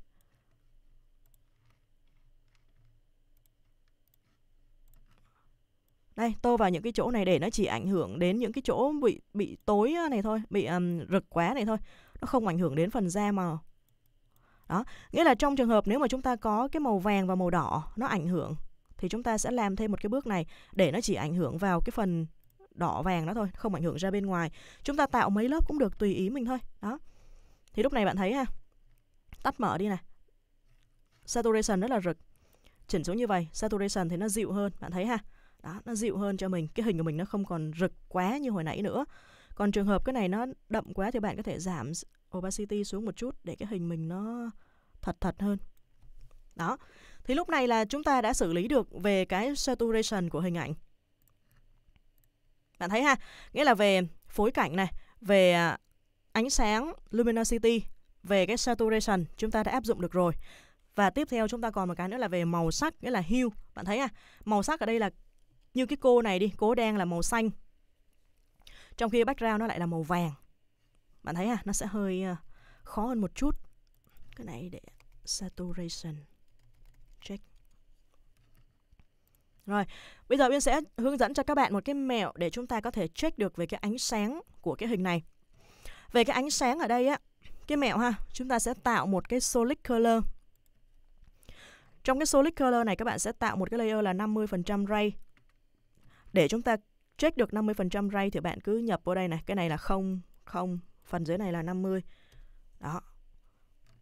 đây tô vào những cái chỗ này để nó chỉ ảnh hưởng đến những cái chỗ bị bị tối này thôi bị um, rực quá này thôi nó không ảnh hưởng đến phần da màu đó nghĩa là trong trường hợp nếu mà chúng ta có cái màu vàng và màu đỏ nó ảnh hưởng thì chúng ta sẽ làm thêm một cái bước này để nó chỉ ảnh hưởng vào cái phần đỏ vàng đó thôi không ảnh hưởng ra bên ngoài chúng ta tạo mấy lớp cũng được tùy ý mình thôi đó thì lúc này bạn thấy ha tắt mở đi này. saturation rất là rực chỉnh xuống như vậy saturation thì nó dịu hơn bạn thấy ha đó nó dịu hơn cho mình cái hình của mình nó không còn rực quá như hồi nãy nữa còn trường hợp cái này nó đậm quá thì bạn có thể giảm opacity xuống một chút để cái hình mình nó thật thật hơn đó thì lúc này là chúng ta đã xử lý được về cái saturation của hình ảnh bạn thấy ha nghĩa là về phối cảnh này về à, ánh sáng luminosity về cái saturation chúng ta đã áp dụng được rồi và tiếp theo chúng ta còn một cái nữa là về màu sắc nghĩa là hue bạn thấy à màu sắc ở đây là như cái cô này đi, cô đen là màu xanh. Trong khi background nó lại là màu vàng. Bạn thấy à, nó sẽ hơi ờ, khó hơn một chút. Cái này để saturation. Check. Rồi, bây giờ biên sẽ hướng dẫn cho các bạn một cái mẹo để chúng ta có thể check được về cái ánh sáng của cái hình này. Về cái ánh sáng ở đây á, cái mẹo ha, chúng ta sẽ tạo một cái solid color. Trong cái solid color này các bạn sẽ tạo một cái layer là 50% ray để chúng ta check được 50% ray thì bạn cứ nhập vô đây này cái này là không không phần dưới này là 50 đó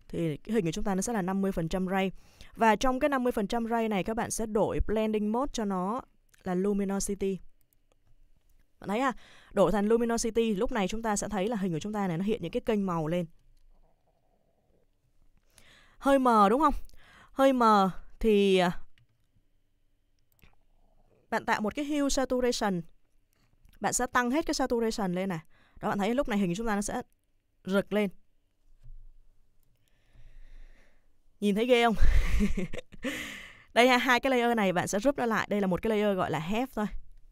thì cái hình của chúng ta nó sẽ là 50% ray và trong cái 50% ray này các bạn sẽ đổi blending mode cho nó là luminosity bạn thấy à đổi thành luminosity lúc này chúng ta sẽ thấy là hình của chúng ta này nó hiện những cái kênh màu lên hơi mờ đúng không hơi mờ thì à, bạn tạo một cái hue saturation bạn sẽ tăng hết cái saturation lên này đó bạn thấy lúc này hình chúng ta nó sẽ rực lên nhìn thấy ghê không đây ha, hai cái layer này bạn sẽ rút nó lại đây là một cái layer gọi là half thôi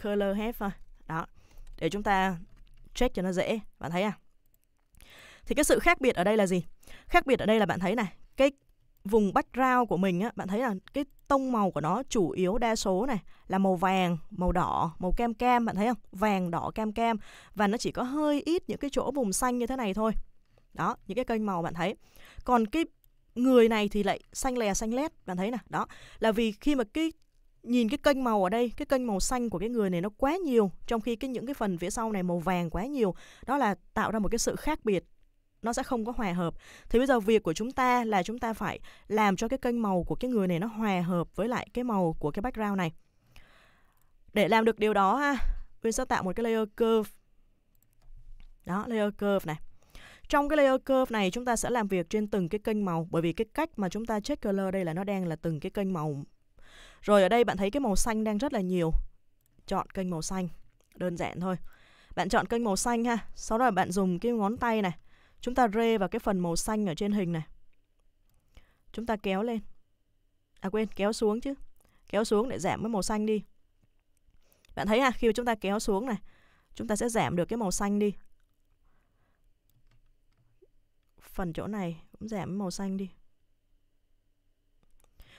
color half thôi đó để chúng ta check cho nó dễ bạn thấy à thì cái sự khác biệt ở đây là gì khác biệt ở đây là bạn thấy này cái vùng background của mình á, bạn thấy là cái tông màu của nó chủ yếu đa số này là màu vàng, màu đỏ, màu kem cam bạn thấy không? Vàng, đỏ, kem kem và nó chỉ có hơi ít những cái chỗ vùng xanh như thế này thôi. Đó, những cái kênh màu bạn thấy. Còn cái người này thì lại xanh lè xanh lét bạn thấy nè, đó. Là vì khi mà cái nhìn cái kênh màu ở đây, cái kênh màu xanh của cái người này nó quá nhiều, trong khi cái những cái phần phía sau này màu vàng quá nhiều, đó là tạo ra một cái sự khác biệt nó sẽ không có hòa hợp thì bây giờ việc của chúng ta là chúng ta phải làm cho cái kênh màu của cái người này nó hòa hợp với lại cái màu của cái background này để làm được điều đó ha Uyên sẽ tạo một cái layer curve đó layer curve này trong cái layer curve này chúng ta sẽ làm việc trên từng cái kênh màu bởi vì cái cách mà chúng ta check color đây là nó đang là từng cái kênh màu rồi ở đây bạn thấy cái màu xanh đang rất là nhiều chọn kênh màu xanh đơn giản thôi bạn chọn kênh màu xanh ha sau đó bạn dùng cái ngón tay này Chúng ta rê vào cái phần màu xanh ở trên hình này. Chúng ta kéo lên. À quên, kéo xuống chứ. Kéo xuống để giảm cái màu xanh đi. Bạn thấy à, khi chúng ta kéo xuống này, chúng ta sẽ giảm được cái màu xanh đi. Phần chỗ này cũng giảm màu xanh đi.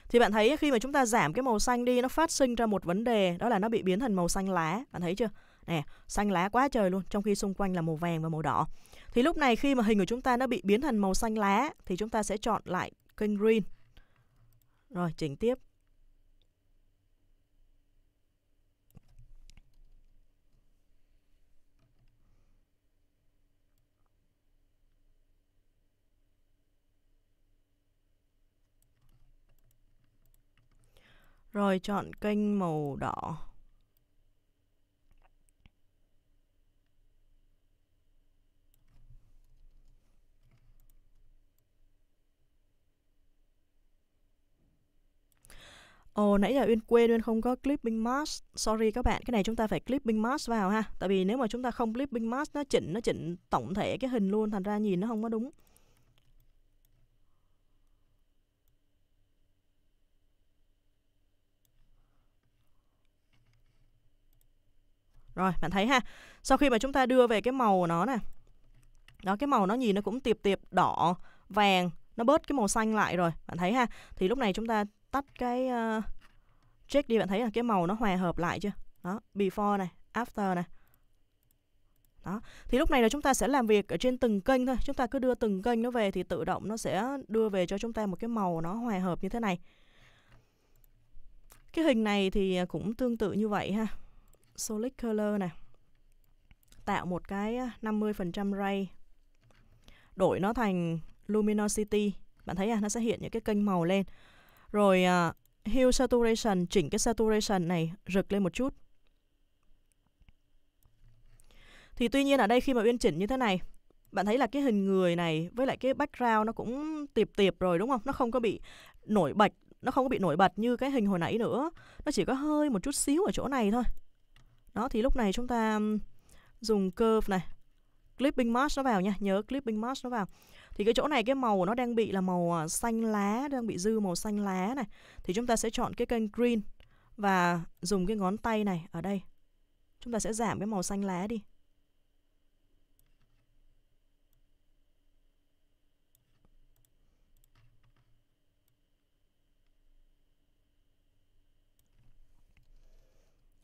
Thì bạn thấy khi mà chúng ta giảm cái màu xanh đi nó phát sinh ra một vấn đề đó là nó bị biến thành màu xanh lá. Bạn thấy chưa? Nè, xanh lá quá trời luôn trong khi xung quanh là màu vàng và màu đỏ. Thì lúc này khi mà hình của chúng ta nó bị biến thành màu xanh lá thì chúng ta sẽ chọn lại kênh green. Rồi chỉnh tiếp. Rồi chọn kênh màu đỏ Ồ, nãy giờ Uyên quên Uyên không có clipping mask. Sorry các bạn, cái này chúng ta phải clipping mask vào ha. Tại vì nếu mà chúng ta không clipping mask nó chỉnh nó chỉnh tổng thể cái hình luôn thành ra nhìn nó không có đúng. Rồi, bạn thấy ha. Sau khi mà chúng ta đưa về cái màu của nó nè. Đó cái màu nó nhìn nó cũng tiệp tiệp đỏ, vàng, nó bớt cái màu xanh lại rồi, bạn thấy ha. Thì lúc này chúng ta tách cái uh, check đi bạn thấy là cái màu nó hòa hợp lại chưa đó before này after này đó thì lúc này là chúng ta sẽ làm việc ở trên từng kênh thôi chúng ta cứ đưa từng kênh nó về thì tự động nó sẽ đưa về cho chúng ta một cái màu nó hòa hợp như thế này cái hình này thì cũng tương tự như vậy ha solid color này tạo một cái 50% ờ, ray đổi nó thành luminosity bạn thấy à nó sẽ hiện những cái kênh màu lên rồi uh, à, Hue Saturation, chỉnh cái Saturation này rực lên một chút. Thì tuy nhiên ở đây khi mà Uyên chỉnh như thế này, bạn thấy là cái hình người này với lại cái background nó cũng tiệp tiệp rồi đúng không? Nó không có bị nổi bật, nó không có bị nổi bật như cái hình hồi nãy nữa. Nó chỉ có hơi một chút xíu ở chỗ này thôi. Đó thì lúc này chúng ta dùng curve này, clipping mask nó vào nha, nhớ clipping mask nó vào thì cái chỗ này cái màu của nó đang bị là màu à, xanh lá đang bị dư màu xanh lá này thì chúng ta sẽ chọn cái kênh green và dùng cái ngón tay này ở đây chúng ta sẽ giảm cái màu xanh lá đi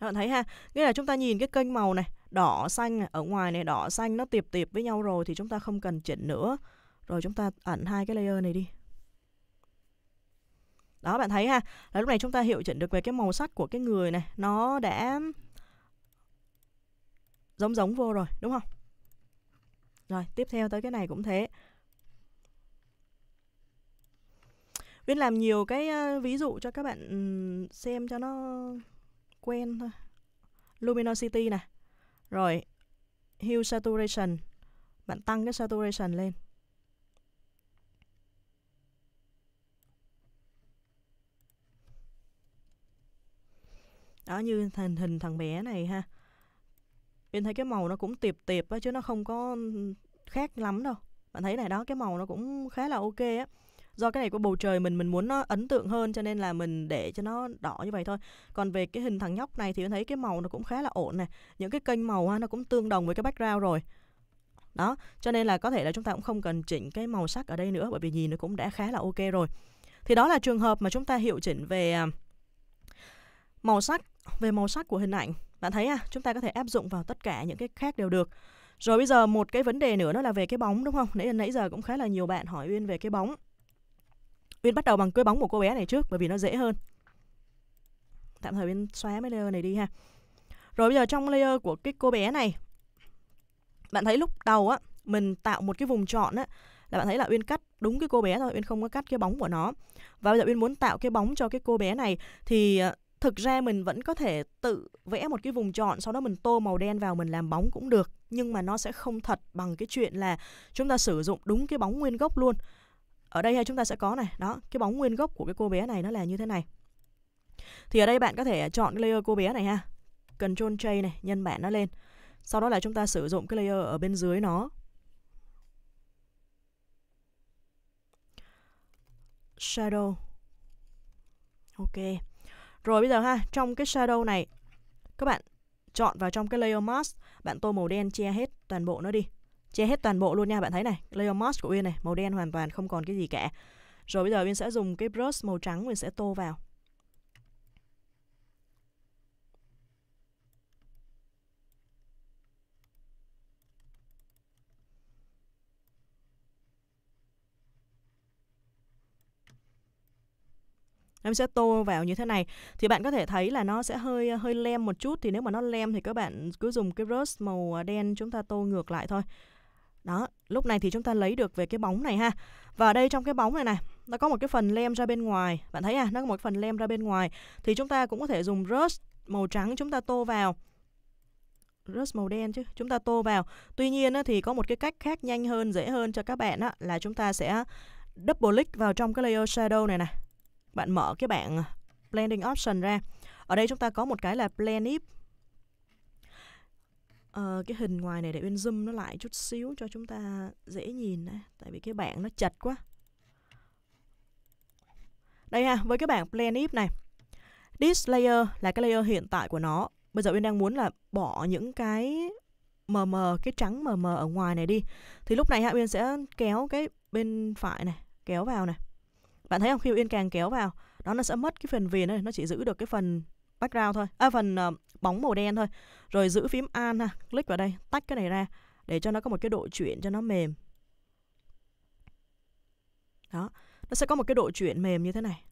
Các bạn thấy ha, nghĩa là chúng ta nhìn cái kênh màu này, đỏ xanh ở ngoài này đỏ xanh nó tiệp tiệp với nhau rồi thì chúng ta không cần chỉnh nữa rồi chúng ta ẩn hai cái layer này đi đó bạn thấy ha là lúc này chúng ta hiệu chỉnh được về cái màu sắc của cái người này nó đã giống giống vô rồi đúng không rồi tiếp theo tới cái này cũng thế Viên làm nhiều cái ờ, ví dụ cho các bạn xem cho nó quen thôi. Luminosity này Rồi, Hue Saturation. Bạn tăng cái Saturation lên. đó như hình hình thằng bé này ha bên thấy cái màu nó cũng tiệp tiệp á chứ nó không có khác lắm đâu bạn thấy này đó cái màu nó cũng khá là ok á do cái này của bầu trời mình mình muốn nó ấn tượng hơn cho nên là mình để cho nó đỏ như vậy thôi còn về cái hình thằng nhóc này thì mình thấy cái màu nó cũng khá là ổn này những cái kênh màu ha, nó cũng tương đồng với cái background rồi đó cho nên là có thể là chúng ta cũng không cần chỉnh cái màu sắc ở đây nữa bởi vì nhìn nó cũng đã khá là ok rồi thì đó là trường hợp mà chúng ta hiệu chỉnh về à, màu sắc về màu sắc của hình ảnh bạn thấy à chúng ta có thể áp dụng vào tất cả những cái khác đều được rồi bây giờ một cái vấn đề nữa đó là về cái bóng đúng không nãy nãy giờ cũng khá là nhiều bạn hỏi uyên về cái bóng uyên bắt đầu bằng cái bóng của cô bé này trước bởi vì nó dễ hơn tạm thời uyên xóa mấy layer này đi ha rồi bây giờ trong layer của cái cô bé này bạn thấy lúc đầu á mình tạo một cái vùng chọn á là bạn thấy là Uyên cắt đúng cái cô bé thôi, Uyên không có cắt cái bóng của nó. Và bây giờ Uyên muốn tạo cái bóng cho cái cô bé này thì à, thực ra mình vẫn có thể tự vẽ một cái vùng tròn sau đó mình tô màu đen vào mình làm bóng cũng được nhưng mà nó sẽ không thật bằng cái chuyện là chúng ta sử dụng đúng cái bóng nguyên gốc luôn ở đây hay chúng ta sẽ có này đó cái bóng nguyên gốc của cái cô bé này nó là như thế này thì ở đây bạn có thể chọn cái layer cô bé này ha Ctrl J này nhân bản nó lên sau đó là chúng ta sử dụng cái layer ở bên dưới nó shadow ok rồi bây giờ ha, trong cái shadow này, các bạn chọn vào trong cái layer mask, bạn tô màu đen che hết toàn bộ nó đi. Che hết toàn bộ luôn nha, bạn thấy này, layer mask của Uyên này, màu đen hoàn toàn không còn cái gì cả. Rồi bây giờ Uyên sẽ dùng cái brush màu trắng mình sẽ tô vào. em sẽ tô vào như thế này thì bạn có thể thấy là nó sẽ hơi ờ, hơi lem một chút thì nếu mà nó lem thì các bạn cứ dùng cái brush màu ờ, đen chúng ta tô ngược lại thôi đó lúc này thì chúng ta lấy được về cái bóng này ha và ở đây trong cái bóng này này nó có một cái phần lem ra bên ngoài bạn thấy à nó có một phần lem ra bên ngoài thì chúng ta cũng có thể dùng brush màu trắng chúng ta tô vào brush màu đen chứ chúng ta tô vào tuy nhiên thì có một cái cách khác nhanh hơn dễ hơn cho các bạn á, là chúng ta sẽ double click vào trong cái layer shadow này này bạn mở cái bảng à, blending option ra ở đây chúng ta có một cái là blend if Uh, cái hình ngoài này để bên zoom nó lại chút xíu cho chúng ta dễ nhìn này. tại vì cái bảng nó chật quá đây ha với cái bảng plan if này this layer là cái layer hiện tại của nó bây giờ bên đang muốn là bỏ những cái mờ mờ cái trắng mờ mờ ở ngoài này đi thì lúc này ha bên sẽ kéo cái bên phải này kéo vào này bạn thấy không khi yên càng kéo vào đó nó sẽ mất cái phần viền này nó chỉ giữ được cái phần background thôi à phần uh, bóng màu đen thôi rồi giữ phím an ha click vào đây tách cái này ra để cho nó có một cái độ chuyển cho nó mềm đó nó sẽ có một cái độ chuyển mềm như thế này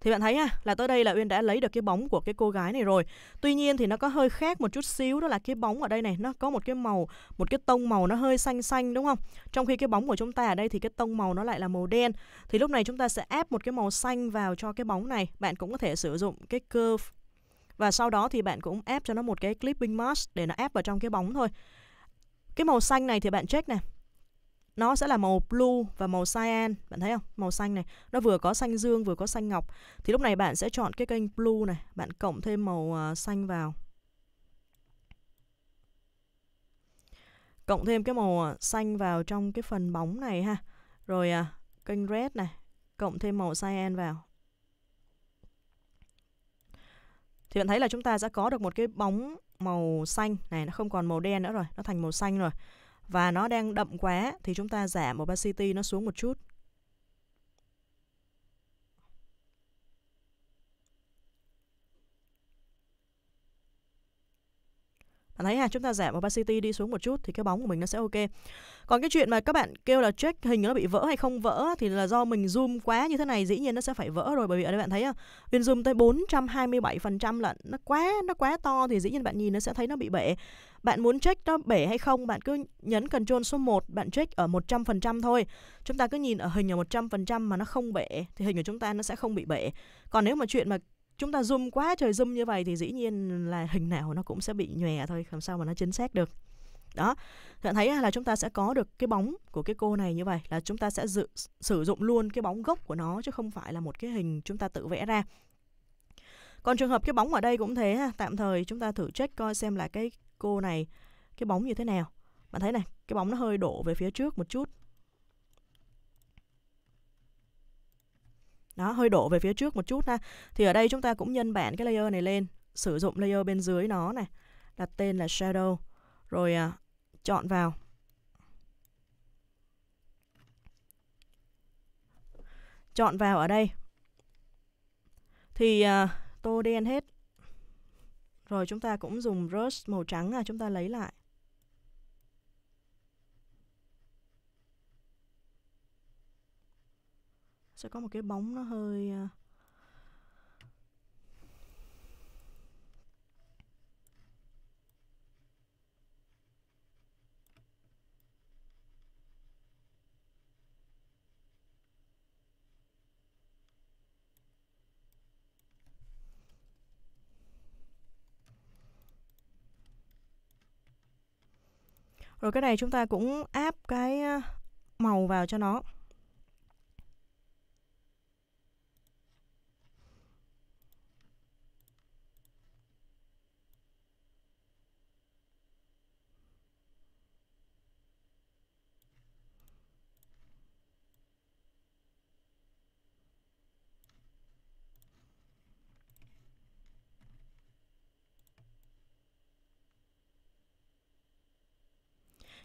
thì bạn thấy ha, là tới đây là Uyên đã lấy được cái bóng của cái cô gái này rồi. Tuy nhiên thì nó có hơi khác một chút xíu đó là cái bóng ở đây này nó có một cái màu, một cái tông màu nó hơi xanh xanh đúng không? Trong khi cái bóng của chúng ta ở đây thì cái tông màu nó lại là màu đen. Thì lúc này chúng ta sẽ ép một cái màu xanh vào cho cái bóng này. Bạn cũng có thể sử dụng cái curve và sau đó thì bạn cũng ép cho nó một cái clipping mask để nó ép vào trong cái bóng thôi. Cái màu xanh này thì bạn check này nó sẽ là màu blue và màu cyan bạn thấy không màu xanh này nó vừa có xanh dương vừa có xanh ngọc thì lúc này bạn sẽ chọn cái kênh blue này bạn cộng thêm màu à, xanh vào cộng thêm cái màu à, xanh vào trong cái phần bóng này ha rồi à, kênh red này cộng thêm màu cyan vào thì bạn thấy là chúng ta sẽ có được một cái bóng màu xanh này nó không còn màu đen nữa rồi nó thành màu xanh rồi và nó đang đậm quá thì chúng ta giảm opacity nó xuống một chút bạn thấy ha chúng ta giảm opacity đi xuống một chút thì cái bóng của mình nó sẽ ok còn cái chuyện mà các bạn kêu là check hình nó bị vỡ hay không vỡ thì là do mình zoom quá như thế này dĩ nhiên nó sẽ phải vỡ rồi bởi vì ở đây bạn thấy không Uyên zoom tới 427% phần trăm lận nó quá nó quá to thì dĩ nhiên bạn nhìn nó sẽ thấy nó bị bể bạn muốn check nó bể hay không bạn cứ nhấn control số 1 bạn check ở 100% phần trăm thôi chúng ta cứ nhìn ở hình ở 100% phần trăm mà nó không bể thì hình của chúng ta nó sẽ không bị bể còn nếu mà chuyện mà chúng ta zoom quá trời zoom như vậy thì dĩ nhiên là hình nào nó cũng sẽ bị nhòe thôi làm sao mà nó chính xác được đó bạn thấy là chúng ta sẽ có được cái bóng của cái cô này như vậy là chúng ta sẽ dự, sử dụng luôn cái bóng gốc của nó chứ không phải là một cái hình chúng ta tự vẽ ra còn trường hợp cái bóng ở đây cũng thế ha tạm thời chúng ta thử check coi xem là cái cô này cái bóng như thế nào bạn thấy này cái bóng nó hơi đổ về phía trước một chút nó hơi đổ về phía trước một chút ha thì ở đây chúng ta cũng nhân bản cái layer này lên sử dụng layer bên dưới nó này đặt tên là shadow rồi à, chọn vào chọn vào ở đây thì à, tô đen hết rồi chúng ta cũng dùng brush màu trắng à chúng ta lấy lại sẽ có một cái bóng nó hơi à, Rồi cái này chúng ta cũng áp cái à, màu vào cho nó.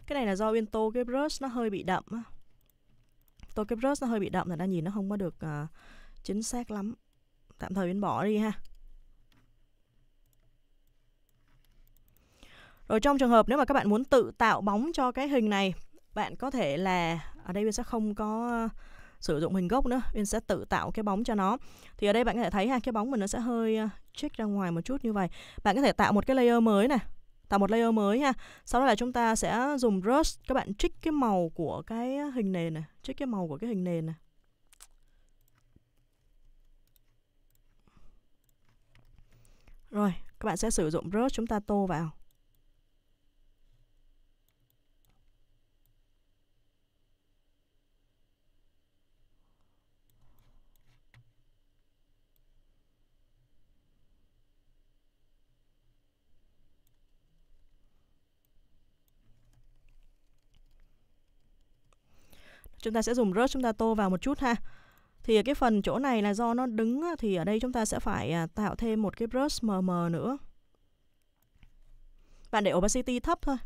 cái này là do bên tô cái brush nó hơi bị đậm tô cái brush nó hơi bị đậm là đang nhìn nó không có được uh, chính xác lắm tạm thời bên bỏ đi ha Rồi trong trường hợp nếu mà các bạn muốn tự tạo bóng cho cái hình này, bạn có thể là ở đây Uyên sẽ không có ờ, sử dụng hình gốc nữa, Uyên sẽ tự tạo cái bóng cho nó. Thì ở đây bạn có thể thấy ha, cái bóng mình nó sẽ hơi ờ, check ra ngoài một chút như vậy. Bạn có thể tạo một cái layer mới này tạo một layer mới ha sau đó là chúng ta sẽ dùng brush các bạn trích cái màu của cái hình nền này trích cái màu của cái hình nền này rồi các bạn sẽ sử dụng brush chúng ta tô vào Chúng ta sẽ dùng rớt chúng ta tô vào một chút ha. Thì cái phần chỗ này là do nó đứng thì ở đây chúng ta sẽ phải à, tạo thêm một cái brush mờ mờ nữa. và để opacity thấp thôi,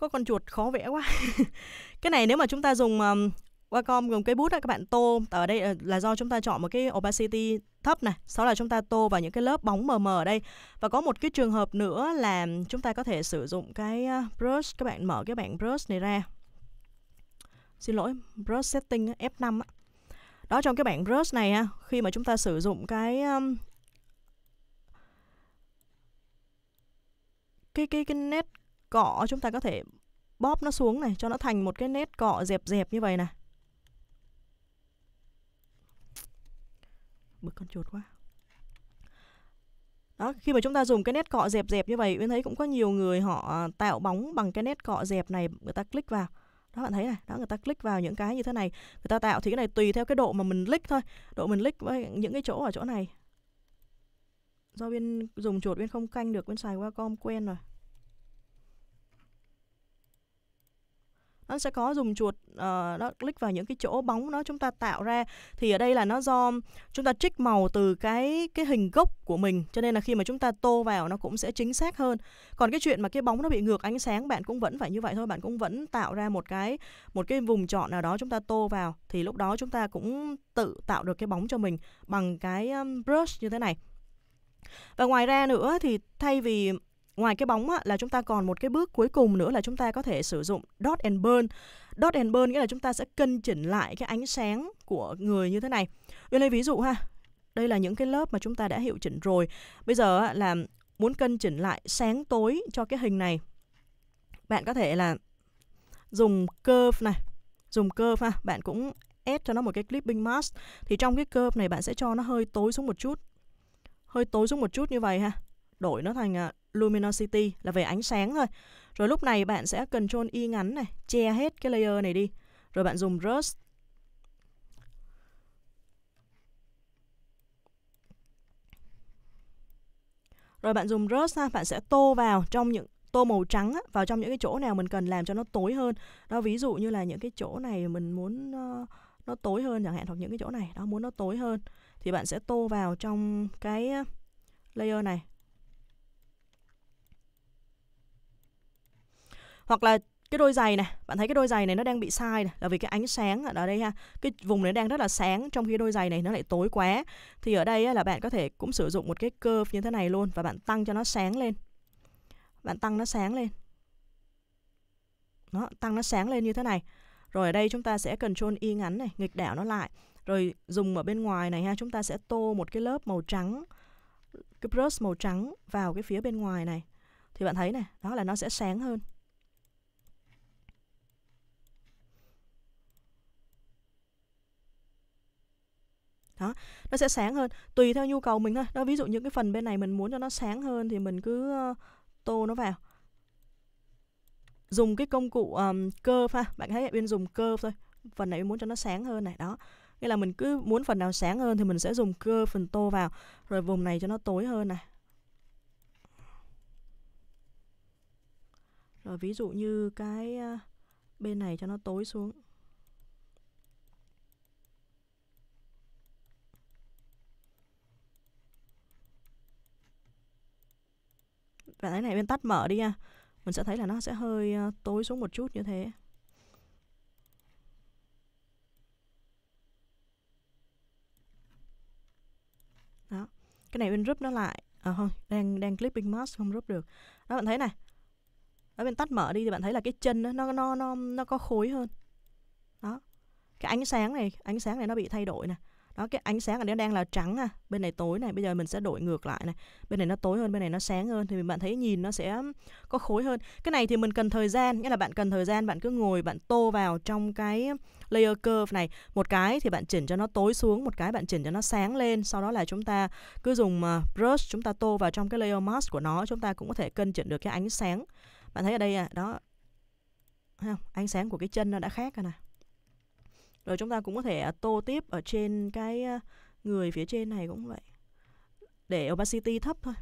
có con chuột khó vẽ quá cái này nếu mà chúng ta dùng um, Wacom dùng cây bút á các bạn tô ở đây ờ, là do chúng ta chọn một cái opacity thấp này, sau là chúng ta tô vào những cái lớp bóng mờ mờ ở đây. Và có một cái trường hợp nữa là chúng ta có thể sử dụng cái ờ, brush, các bạn mở cái bảng brush này ra. Xin lỗi, brush setting F5 á. Đó trong cái bảng brush này khi mà chúng ta sử dụng cái cái cái cái nét cọ chúng ta có thể bóp nó xuống này cho nó thành một cái nét cọ dẹp dẹp như vậy này bực con chuột quá đó, khi mà chúng ta dùng cái nét cọ dẹp dẹp như vậy, Uyên thấy cũng có nhiều người họ tạo bóng bằng cái nét cọ dẹp này, người ta click vào. Đó bạn thấy này, đó người ta click vào những cái như thế này. Người ta tạo thì cái này tùy theo cái độ mà mình click thôi. Độ mình click với những cái chỗ ở chỗ này. Do Uyên dùng chuột Uyên không canh được, Uyên xài qua com quen rồi. nó sẽ có dùng chuột uh, nó click vào những cái chỗ bóng đó chúng ta tạo ra thì ở đây là nó do chúng ta trích màu từ cái cái hình gốc của mình cho nên là khi mà chúng ta tô vào nó cũng sẽ chính xác hơn còn cái chuyện mà cái bóng nó bị ngược ánh sáng bạn cũng vẫn phải như vậy thôi bạn cũng vẫn tạo ra một cái một cái vùng chọn nào đó chúng ta tô vào thì lúc đó chúng ta cũng tự tạo được cái bóng cho mình bằng cái um, brush như thế này và ngoài ra nữa thì thay vì Ngoài cái bóng á, là chúng ta còn một cái bước cuối cùng nữa là chúng ta có thể sử dụng dot and burn. Dot and burn nghĩa là chúng ta sẽ cân chỉnh lại cái ánh sáng của người như thế này. Tôi lấy ví dụ ha. Đây là những cái lớp mà chúng ta đã hiệu chỉnh rồi. Bây giờ là muốn cân chỉnh lại sáng tối cho cái hình này. Bạn có thể là dùng curve này, dùng curve ha, bạn cũng add cho nó một cái clipping mask thì trong cái curve này bạn sẽ cho nó hơi tối xuống một chút. Hơi tối xuống một chút như vậy ha. Đổi nó thành à, luminosity là về ánh sáng thôi. Rồi lúc này bạn sẽ Ctrl Y ngắn này, che hết cái layer này đi. Rồi bạn dùng brush Rồi bạn dùng brush ha, bạn sẽ tô vào trong những tô màu trắng á, vào trong những cái chỗ nào mình cần làm cho nó tối hơn. Đó ví dụ như là những cái chỗ này mình muốn uh, nó tối hơn chẳng hạn hoặc những cái chỗ này đó muốn nó tối hơn thì bạn sẽ tô vào trong cái ờ, layer này hoặc là cái đôi giày này bạn thấy cái đôi giày này nó đang bị sai này, là vì cái ánh sáng ở đây ha cái vùng này đang rất là sáng trong khi đôi giày này nó lại tối quá thì ở đây là bạn có thể cũng sử dụng một cái curve như thế này luôn và bạn tăng cho nó sáng lên bạn tăng nó sáng lên nó tăng nó sáng lên như thế này rồi ở đây chúng ta sẽ Ctrl Y ngắn này nghịch đảo nó lại rồi dùng ở bên ngoài này ha chúng ta sẽ tô một cái lớp màu trắng cái brush màu trắng vào cái phía bên ngoài này thì bạn thấy này đó là nó sẽ sáng hơn đó nó sẽ sáng hơn tùy theo nhu cầu mình thôi đó ví dụ những cái phần bên này mình muốn cho nó sáng hơn thì mình cứ tô nó vào dùng cái công cụ um, curve ha bạn thấy bên dùng curve thôi phần này mình muốn cho nó sáng hơn này đó nghĩa là mình cứ muốn phần nào sáng hơn thì mình sẽ dùng curve phần tô vào rồi vùng này cho nó tối hơn này rồi ví dụ như cái bên này cho nó tối xuống và cái này bên tắt mở đi nha mình sẽ thấy là nó sẽ hơi ờ, tối xuống một chút như thế đó cái này bên group nó lại à thôi đang đang clipping mask không group được đó bạn thấy này ở bên tắt mở đi thì bạn thấy là cái chân nó nó nó nó có khối hơn đó cái ánh sáng này ánh sáng này nó bị thay đổi nè đó cái ánh sáng ở đây đang là trắng à bên này tối này bây giờ mình sẽ đổi ngược lại này bên này nó tối hơn bên này nó sáng hơn thì bạn thấy nhìn nó sẽ có khối hơn cái này thì mình cần thời gian nghĩa là bạn cần thời gian bạn cứ ngồi bạn tô vào trong cái layer curve này một cái thì bạn chỉnh cho nó tối xuống một cái bạn chỉnh cho nó sáng lên sau đó là chúng ta cứ dùng ờ, brush chúng ta tô vào trong cái layer mask của nó chúng ta cũng có thể cân chỉnh được cái ánh sáng bạn thấy ở đây à đó thấy không ánh sáng của cái chân nó đã khác rồi nè rồi chúng ta cũng có thể à, tô tiếp ở trên cái người phía trên này cũng vậy để opacity thấp thôi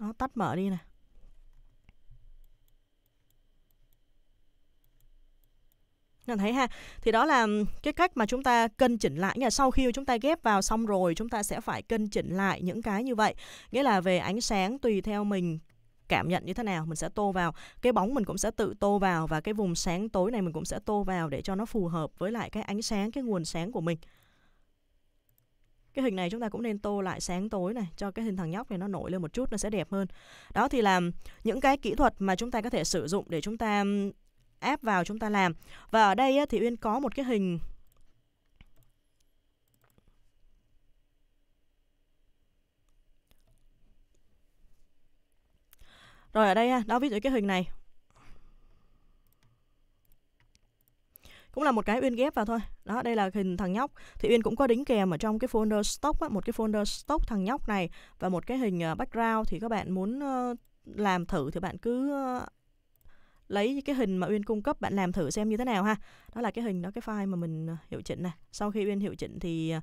Đó, tắt mở đi này Các thấy ha, thì đó là cái cách mà chúng ta cân chỉnh lại. Nghĩa là sau khi chúng ta ghép vào xong rồi, chúng ta sẽ phải cân chỉnh lại những cái như vậy. Nghĩa là về ánh sáng tùy theo mình cảm nhận như thế nào mình sẽ tô vào cái bóng mình cũng sẽ tự tô vào và cái vùng sáng tối này mình cũng sẽ tô vào để cho nó phù hợp với lại cái ánh sáng cái nguồn sáng của mình cái hình này chúng ta cũng nên tô lại sáng tối này cho cái hình thằng nhóc này nó nổi lên một chút nó sẽ đẹp hơn đó thì làm những cái kỹ thuật mà chúng ta có thể sử dụng để chúng ta áp vào chúng ta làm. Và ở đây thì Uyên có một cái hình Rồi ở đây đó ví dụ cái hình này cũng là một cái uyên ghép vào thôi đó đây là hình thằng nhóc thì uyên cũng có đính kèm ở trong cái folder stock một cái folder stock thằng nhóc này và một cái hình ờ, background thì các bạn muốn ờ, làm thử thì bạn cứ ờ, lấy cái hình mà Uyên cung cấp bạn làm thử xem như thế nào ha. Đó là cái hình đó cái file mà mình à, hiệu chỉnh này. Sau khi Uyên hiệu chỉnh thì à,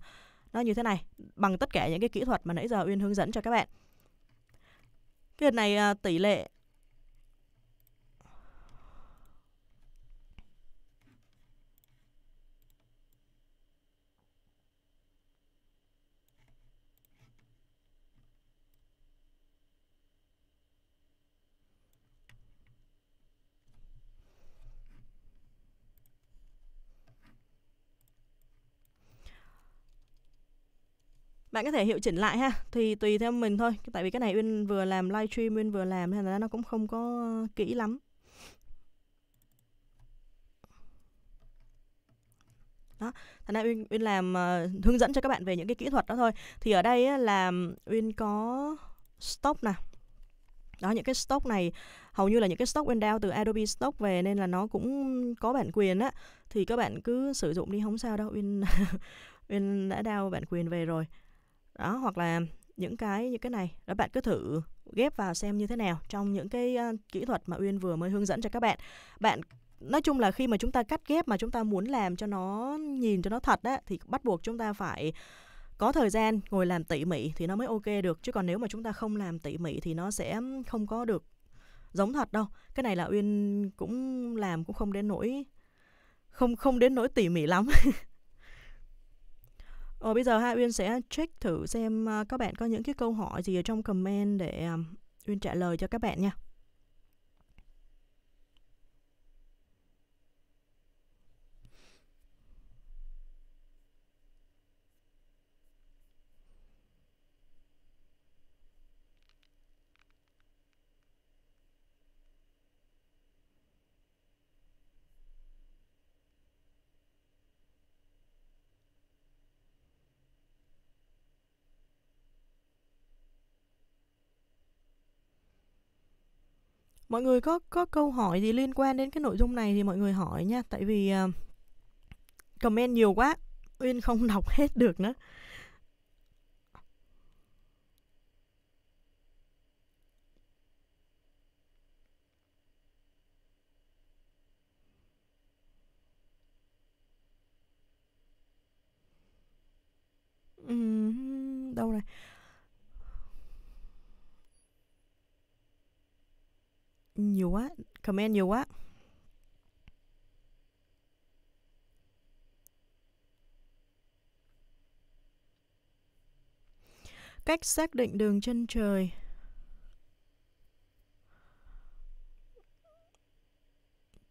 nó như thế này bằng tất cả những cái kỹ thuật mà nãy giờ Uyên hướng dẫn cho các bạn. Cái hình này à, tỷ lệ bạn có thể hiệu chỉnh lại ha thì tùy theo mình thôi tại vì cái này uyên vừa làm live stream uyên vừa làm nên là nó cũng không có ờ, kỹ lắm đó thành ra uyên uyên làm uh, hướng dẫn cho các bạn về những cái kỹ thuật đó thôi thì ở đây là uyên có stop nè đó những cái stock này hầu như là những cái stock uyên down từ adobe stock về nên là nó cũng có bản quyền á thì các bạn cứ sử dụng đi không sao đâu uyên uyên đã đào bản quyền về rồi đó hoặc là những cái những cái này đó bạn cứ thử ghép vào xem như thế nào trong những cái uh, kỹ thuật mà uyên vừa mới hướng dẫn cho các bạn bạn nói chung là khi mà chúng ta cắt ghép mà chúng ta muốn làm cho nó nhìn cho nó thật á thì bắt buộc chúng ta phải có thời gian ngồi làm tỉ mỉ thì nó mới ok được chứ còn nếu mà chúng ta không làm tỉ mỉ thì nó sẽ không có được giống thật đâu cái này là uyên cũng làm cũng không đến nỗi không không đến nỗi tỉ mỉ lắm Ờ, bây giờ ha Uyên sẽ check thử xem à, các bạn có những cái câu hỏi gì ở trong comment để à, Uyên trả lời cho các bạn nha. mọi người có có câu hỏi gì liên quan đến cái nội dung này thì mọi người hỏi nha tại vì uh, comment nhiều quá uyên không đọc hết được nữa comment nhiều quá cách xác định đường chân trời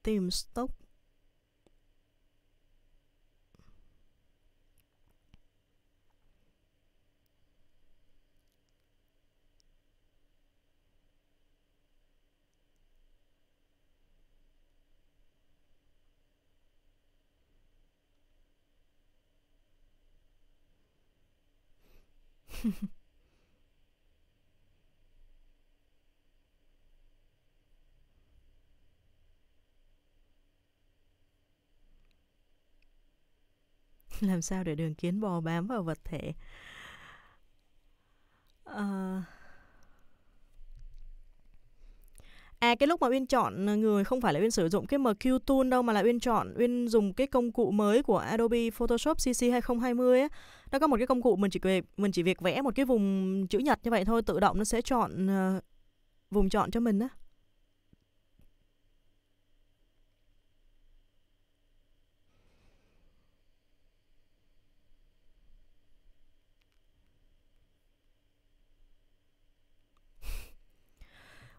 tìm stock làm sao để đường kiến bò bám vào vật thể à, À cái lúc mà Uyên chọn người không phải là Uyên sử dụng cái MQ Tool đâu mà là Uyên chọn Uyên dùng cái công cụ mới của Adobe Photoshop CC 2020 ấy. Nó có một cái công cụ mình chỉ việc mình chỉ việc vẽ một cái vùng chữ nhật như vậy thôi, tự động nó sẽ chọn uh, vùng chọn cho mình á.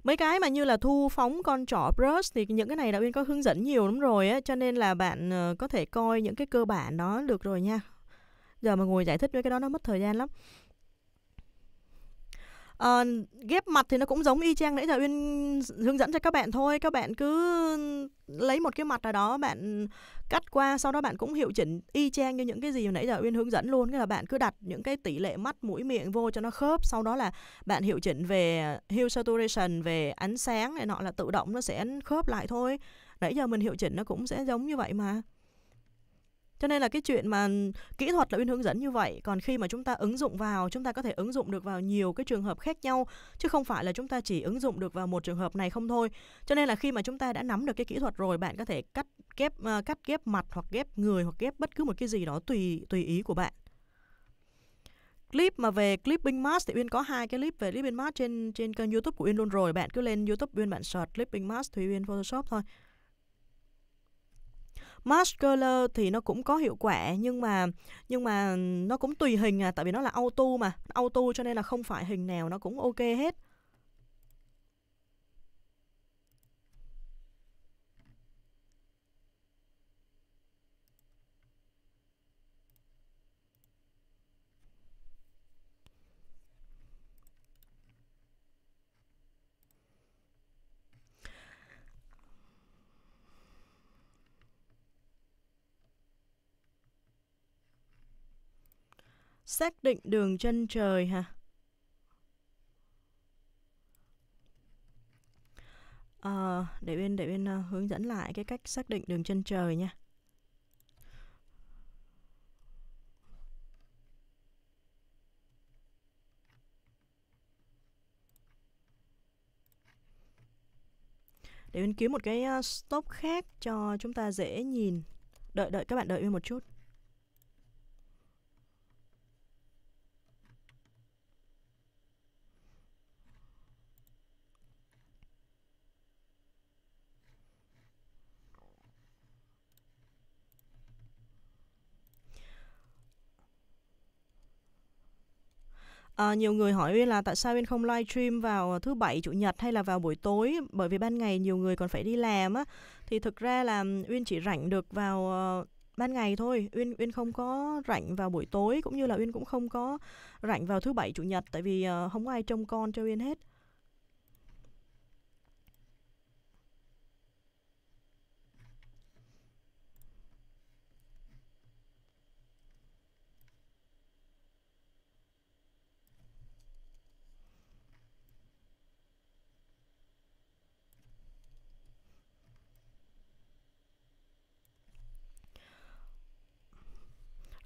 mấy cái mà như là thu phóng con trỏ brush thì những cái này đã viên có hướng dẫn nhiều lắm rồi á cho nên là bạn ờ, có thể coi những cái cơ bản đó được rồi nha giờ mà ngồi giải thích với cái đó nó mất thời gian lắm uh, ghép mặt thì nó cũng giống y chang nãy giờ uyên hướng dẫn cho các bạn thôi các bạn cứ lấy một cái mặt nào đó bạn cắt qua sau đó bạn cũng hiệu chỉnh y chang như những cái gì nãy giờ uyên hướng dẫn luôn nghĩa là bạn cứ đặt những cái tỷ lệ mắt mũi miệng vô cho nó khớp sau đó là bạn hiệu chỉnh về hue saturation về ánh sáng này nọ là tự động nó sẽ khớp lại thôi nãy giờ mình hiệu chỉnh nó cũng sẽ giống như vậy mà cho nên là cái chuyện mà kỹ thuật là uyên hướng dẫn như vậy còn khi mà chúng ta ứng dụng vào chúng ta có thể ứng dụng được vào nhiều cái trường hợp khác nhau chứ không phải là chúng ta chỉ ứng dụng được vào một trường hợp này không thôi cho nên là khi mà chúng ta đã nắm được cái kỹ thuật rồi bạn có thể cắt ghép uh, cắt ghép mặt hoặc ghép người hoặc ghép bất cứ một cái gì đó tùy tùy ý của bạn clip mà về clipping mask thì uyên có hai cái clip về clipping mask trên trên kênh youtube của uyên luôn rồi bạn cứ lên youtube uyên bạn search clipping mask thì uyên photoshop thôi mascara thì nó cũng có hiệu quả nhưng mà nhưng mà nó cũng tùy hình à tại vì nó là auto mà auto cho nên là không phải hình nào nó cũng ok hết xác định đường chân trời hả? À, để bên để bên uh, hướng dẫn lại cái cách xác định đường chân trời nha. Để bên kiếm một cái ờ, stop khác cho chúng ta dễ nhìn. Đợi đợi các bạn đợi bên một chút. À, nhiều người hỏi Uyên là tại sao Uyên không live stream vào thứ bảy, chủ nhật hay là vào buổi tối bởi vì ban ngày nhiều người còn phải đi làm á thì thực ra là Uyên chỉ rảnh được vào ờ, ban ngày thôi uyên uyên không có rảnh vào buổi tối cũng như là uyên cũng không có rảnh vào thứ bảy chủ nhật tại vì uh, không ai trông con cho uyên hết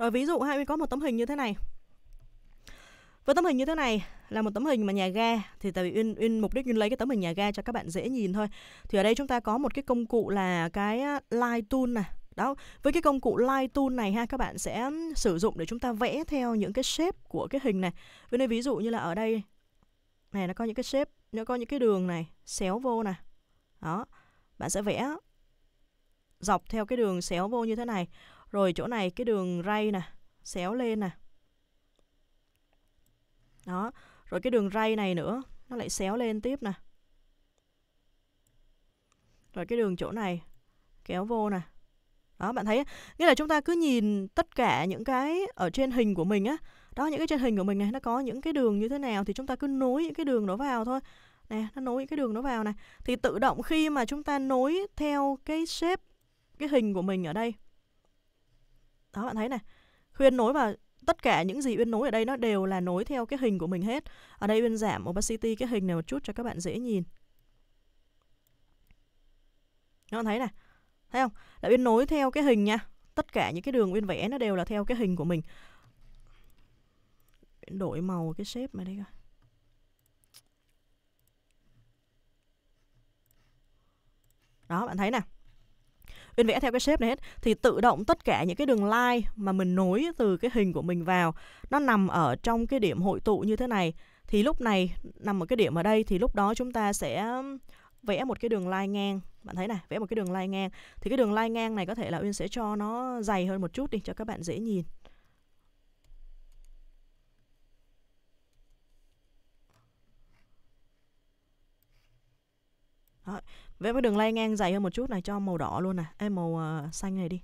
Rồi ví dụ hai bên có một tấm hình như thế này. Với tấm hình như thế này là một tấm hình mà nhà ga thì tại vì in in mục đích Uyên lấy cái tấm hình nhà ga cho các bạn dễ nhìn thôi. Thì ở đây chúng ta có một cái công cụ là cái Light Tool này. Đó, với cái công cụ Light Tool này ha các bạn sẽ sử dụng để chúng ta vẽ theo những cái shape của cái hình này. với đây ví dụ như là ở đây này nó có những cái shape, nó có những cái đường này xéo vô này Đó. Bạn sẽ vẽ dọc theo cái đường xéo vô như thế này rồi chỗ này cái đường ray nè, xéo lên nè. Đó, rồi cái đường ray này nữa, nó lại xéo lên tiếp nè. Rồi cái đường chỗ này kéo vô nè. Đó, bạn thấy, nghĩa là chúng ta cứ nhìn tất cả những cái ở trên hình của mình á, đó những cái trên hình của mình này nó có những cái đường như thế nào thì chúng ta cứ nối những cái đường đó vào thôi nè nó nối những cái đường đó vào này thì tự động khi mà chúng ta nối theo cái shape cái hình của mình ở đây đó bạn thấy này Huyên nối vào tất cả những gì Uyên nối ở đây nó đều là nối theo cái hình của mình hết. Ở đây Uyên giảm opacity cái hình này một chút cho các bạn dễ nhìn. Các bạn thấy này, thấy không? Là Uyên nối theo cái hình nha. Tất cả những cái đường Uyên vẽ nó đều là theo cái hình của mình. đổi màu cái shape mà đây coi. Đó, bạn thấy nè bên vẽ theo cái shape này hết thì tự động tất cả những cái đường line mà mình nối từ cái hình của mình vào nó nằm ở trong cái điểm hội tụ như thế này thì lúc này nằm ở cái điểm ở đây thì lúc đó chúng ta sẽ vẽ một cái đường line ngang bạn thấy này vẽ một cái đường line ngang thì cái đường line ngang này có thể là uyên sẽ cho nó dày hơn một chút đi cho các bạn dễ nhìn Đó vẽ cái đường lay ngang dày hơn một chút này cho màu đỏ luôn này Ê, màu uh, xanh này đi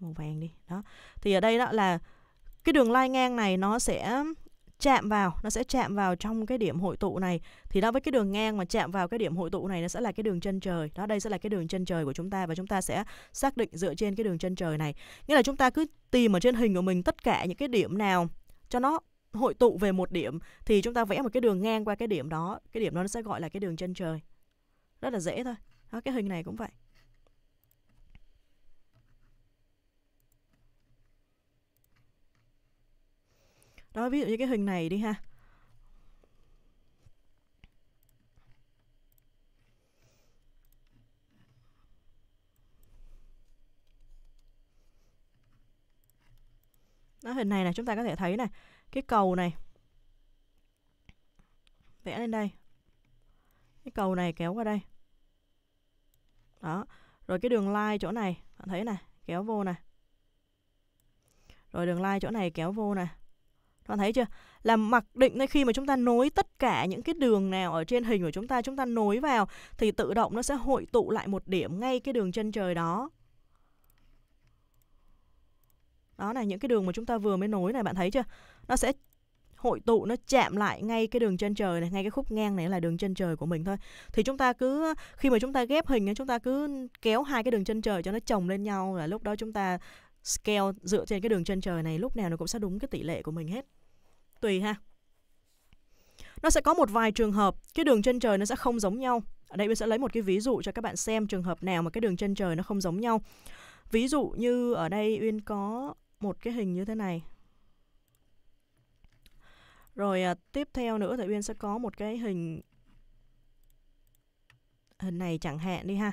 màu vàng đi đó thì ở đây đó là cái đường lay ngang này nó sẽ chạm vào nó sẽ chạm vào trong cái điểm hội tụ này thì đó với cái đường ngang mà chạm vào cái điểm hội tụ này nó sẽ là cái đường chân trời đó đây sẽ là cái đường chân trời của chúng ta và chúng ta sẽ xác định dựa trên cái đường chân trời này nghĩa là chúng ta cứ tìm ở trên hình của mình tất cả những cái điểm nào cho nó hội tụ về một điểm thì chúng ta vẽ một cái đường ngang qua cái điểm đó cái điểm đó nó sẽ gọi là cái đường chân trời rất là dễ thôi đó, cái hình này cũng vậy đó ví dụ như cái hình này đi ha đó hình này là chúng ta có thể thấy này cái cầu này vẽ lên đây cái cầu này kéo qua đây đó rồi cái đường line chỗ này bạn thấy này kéo vô này rồi đường line chỗ này kéo vô này bạn thấy chưa là mặc định ngay khi mà chúng ta nối tất cả những cái đường nào ở trên hình của chúng ta chúng ta nối vào thì tự động nó sẽ hội tụ lại một điểm ngay cái đường chân trời đó đó này những cái đường mà chúng ta vừa mới nối này bạn thấy chưa nó sẽ hội tụ nó chạm lại ngay cái đường chân trời này ngay cái khúc ngang này là đường chân trời của mình thôi thì chúng ta cứ khi mà chúng ta ghép hình chúng ta cứ kéo hai cái đường chân trời cho nó chồng lên nhau là lúc đó chúng ta scale dựa trên cái đường chân trời này lúc nào nó cũng sẽ đúng cái tỷ lệ của mình hết tùy ha nó sẽ có một vài trường hợp cái đường chân trời nó sẽ không giống nhau ở đây mình sẽ lấy một cái ví dụ cho các bạn xem trường hợp nào mà cái đường chân trời nó không giống nhau ví dụ như ở đây uyên có một cái hình như thế này rồi à, tiếp theo nữa thì Uyên sẽ có một cái hình hình này chẳng hạn đi ha.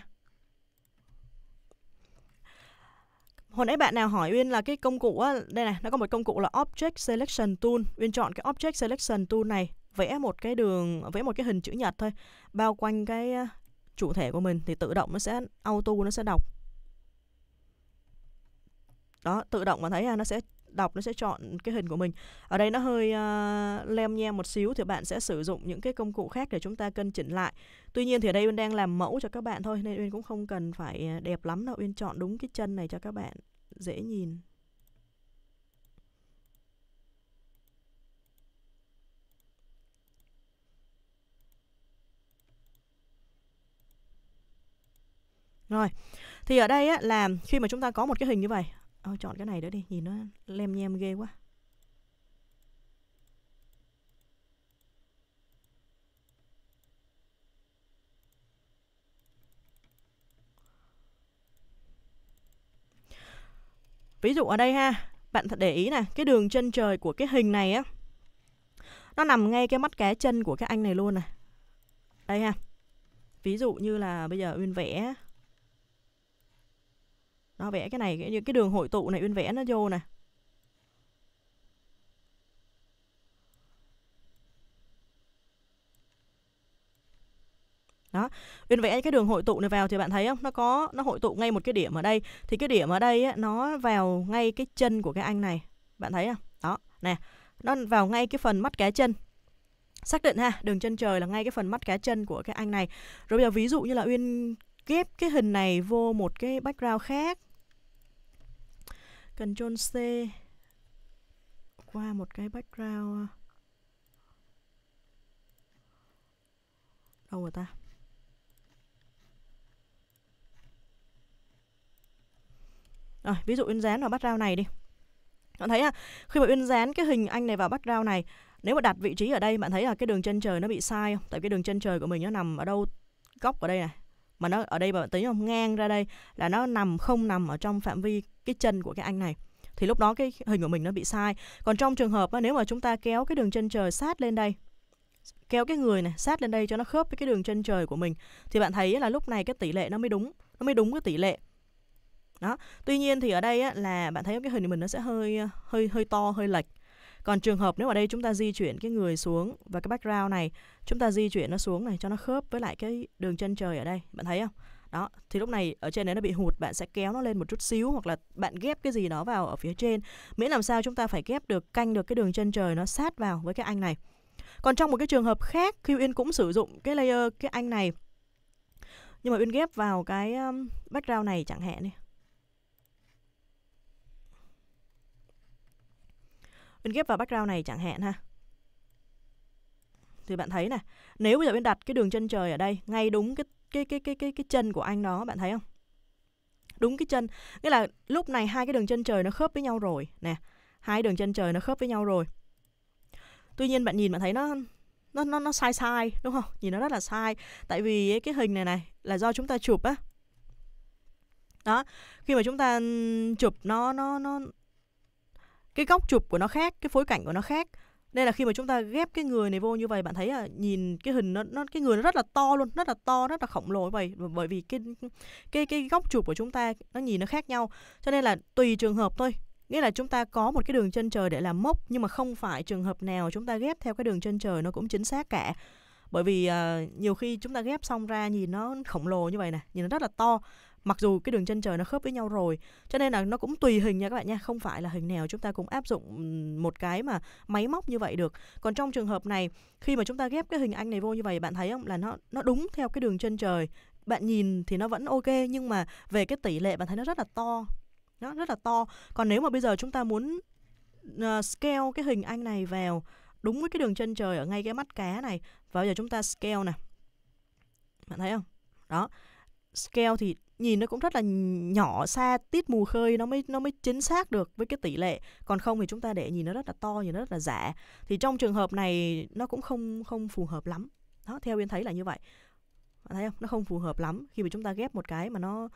Hồi nãy bạn nào hỏi Uyên là cái công cụ á, đây này, nó có một công cụ là Object Selection Tool. Uyên chọn cái Object Selection Tool này, vẽ một cái đường, vẽ một cái hình chữ nhật thôi, bao quanh cái à, chủ thể của mình thì tự động nó sẽ auto nó sẽ đọc. Đó, tự động mà thấy ha nó sẽ đọc nó sẽ chọn cái hình của mình ở đây nó hơi uh, lem nhem một xíu thì bạn sẽ sử dụng những cái công cụ khác để chúng ta cân chỉnh lại tuy nhiên thì ở đây uyên đang làm mẫu cho các bạn thôi nên uyên cũng không cần phải ờ, đẹp lắm đâu uyên chọn đúng cái chân này cho các bạn dễ nhìn Rồi, thì ở đây á, là khi mà chúng ta có một cái hình như vậy Ô, chọn cái này nữa đi, nhìn nó lem nhem ghê quá. Ví dụ ở đây ha, bạn để ý nè, cái đường chân trời của cái hình này á, nó nằm ngay cái mắt cá chân của cái anh này luôn nè. Đây ha. Ví dụ như là bây giờ Uyên vẽ nó vẽ cái này cái, cái đường hội tụ này uyên vẽ nó vô nè đó uyên vẽ cái đường hội tụ này vào thì bạn thấy không nó có nó hội tụ ngay một cái điểm ở đây thì cái điểm ở đây ấy, nó vào ngay cái chân của cái anh này bạn thấy không đó nè nó vào ngay cái phần mắt cá chân xác định ha đường chân trời là ngay cái phần mắt cá chân của cái anh này rồi bây giờ ví dụ như là uyên ghép cái hình này vô một cái background khác Ctrl C qua một cái background ờ, đâu rồi ta rồi ví dụ uyên dán vào background này đi bạn thấy à, khi mà uyên dán cái hình anh này vào background này nếu mà đặt vị trí ở đây bạn thấy là cái đường chân trời nó bị sai không tại cái đường chân trời của mình nó nằm ở đâu góc ở đây này mà nó ở đây bạn tính không ngang ra đây là nó nằm không nằm ở trong phạm vi cái chân của cái anh này thì lúc đó cái hình của mình nó bị sai còn trong trường hợp nếu mà chúng ta kéo cái đường chân trời sát lên đây kéo cái người này sát lên đây cho nó khớp với cái đường chân trời của mình thì bạn thấy là lúc này cái tỷ lệ nó mới đúng nó mới đúng cái tỷ lệ đó tuy nhiên thì ở đây là bạn thấy cái hình của mình nó sẽ hơi ờ, hơi hơi to hơi lệch còn trường hợp nếu ở đây chúng ta di chuyển cái người xuống và cái background này, chúng ta di chuyển nó xuống này cho nó khớp với lại cái đường chân trời ở đây. Bạn thấy không? Đó, thì lúc này ở trên đấy nó bị hụt, bạn sẽ kéo nó lên một chút xíu hoặc là bạn ghép cái gì đó vào ở phía trên. Miễn làm sao chúng ta phải ghép được canh được cái đường chân trời nó sát vào với cái anh này. Còn trong một cái trường hợp khác, khi Uyên cũng sử dụng cái layer cái anh này nhưng mà Uyên ghép vào cái um, background này chẳng hạn đi bên ghép vào background này chẳng hạn ha. Thì bạn thấy này, nếu bây giờ bên đặt cái đường chân trời ở đây ngay đúng cái cái cái cái cái cái chân của anh đó bạn thấy không? Đúng cái chân, nghĩa là lúc này hai cái đường chân trời nó khớp với nhau rồi nè. Hai đường chân trời nó khớp với nhau rồi. Tuy nhiên bạn nhìn bạn thấy nó nó nó nó sai sai đúng không? Nhìn nó rất là sai tại vì cái hình này này là do chúng ta chụp á. Đó, khi mà chúng ta chụp nó nó nó cái góc chụp của nó khác cái phối cảnh của nó khác nên là khi mà chúng ta ghép cái người này vô như vậy bạn thấy là nhìn cái hình nó, nó cái người nó rất là to luôn rất là to rất là khổng lồ vậy bởi vì cái cái cái góc chụp của chúng ta nó nhìn nó khác nhau cho nên là tùy trường hợp thôi nghĩa là chúng ta có một cái đường chân trời để làm mốc nhưng mà không phải trường hợp nào chúng ta ghép theo cái đường chân trời nó cũng chính xác cả bởi vì uh, nhiều khi chúng ta ghép xong ra nhìn nó khổng lồ như vậy nè nhìn nó rất là to mặc dù cái đường chân trời nó khớp với nhau rồi cho nên là nó cũng tùy hình nha các bạn nha không phải là hình nào chúng ta cũng áp dụng một cái mà máy móc như vậy được còn trong trường hợp này khi mà chúng ta ghép cái hình anh này vô như vậy bạn thấy không là nó nó đúng theo cái đường chân trời bạn nhìn thì nó vẫn ok nhưng mà về cái tỷ lệ bạn thấy nó rất là to nó rất là to còn nếu mà bây giờ chúng ta muốn uh, scale cái hình anh này vào đúng với cái đường chân trời ở ngay cái mắt cá này và bây giờ chúng ta scale nè bạn thấy không đó scale thì nhìn nó cũng rất là nhỏ xa tít mù khơi nó mới nó mới chính xác được với cái tỷ lệ còn không thì chúng ta để nhìn nó rất là to nhìn nó rất là giả thì trong trường hợp này nó cũng không không phù hợp lắm đó theo yên thấy là như vậy bạn thấy không nó không phù hợp lắm khi mà chúng ta ghép một cái mà nó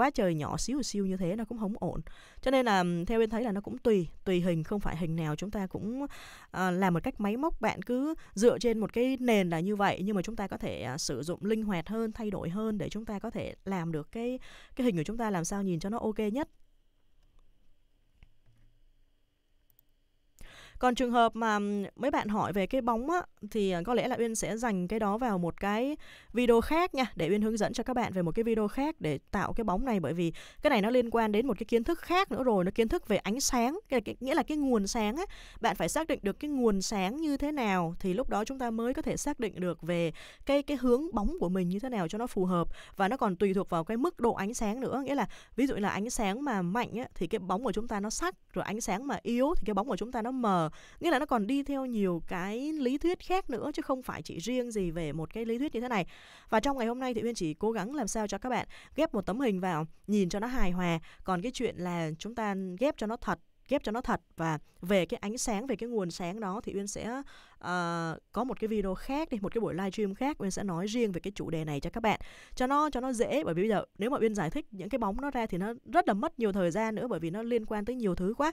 quá trời nhỏ xíu xíu như thế nó cũng không ổn cho nên là theo bên thấy là nó cũng tùy tùy hình không phải hình nào chúng ta cũng à, làm một cách máy móc bạn cứ dựa trên một cái nền là như vậy nhưng mà chúng ta có thể à, sử dụng linh hoạt hơn thay đổi hơn để chúng ta có thể làm được cái cái hình của chúng ta làm sao nhìn cho nó ok nhất còn trường hợp mà mấy bạn hỏi về cái bóng á thì ờ, có lẽ là uyên sẽ dành cái đó vào một cái video khác nha để uyên hướng dẫn cho các bạn về một cái video khác để tạo cái bóng này bởi vì cái này nó liên quan đến một cái kiến thức khác nữa rồi nó kiến thức về ánh sáng cái, cái nghĩa là cái nguồn sáng á bạn phải xác định được cái nguồn sáng như thế nào thì lúc đó chúng ta mới có thể xác định được về cái cái hướng bóng của mình như thế nào cho nó phù hợp và nó còn tùy thuộc vào cái mức độ ánh sáng nữa nghĩa là ví dụ là ánh sáng mà mạnh á, thì cái bóng của chúng ta nó sắc rồi ánh sáng mà yếu thì cái bóng của chúng ta nó mờ nghĩa là nó còn đi theo nhiều cái lý thuyết khác nữa chứ không phải chỉ riêng gì về một cái lý thuyết như thế này và trong ngày hôm nay thì uyên chỉ cố gắng làm sao cho các bạn ghép một tấm hình vào nhìn cho nó hài hòa còn cái chuyện là chúng ta ghép cho nó thật ghép cho nó thật và về cái ánh sáng về cái nguồn sáng đó thì uyên sẽ uh, có một cái video khác đi một cái buổi live stream khác uyên sẽ nói riêng về cái chủ đề này cho các bạn cho nó cho nó dễ bởi vì bây giờ nếu mà uyên giải thích những cái bóng nó ra thì nó rất là mất nhiều thời gian nữa bởi vì nó liên quan tới nhiều thứ quá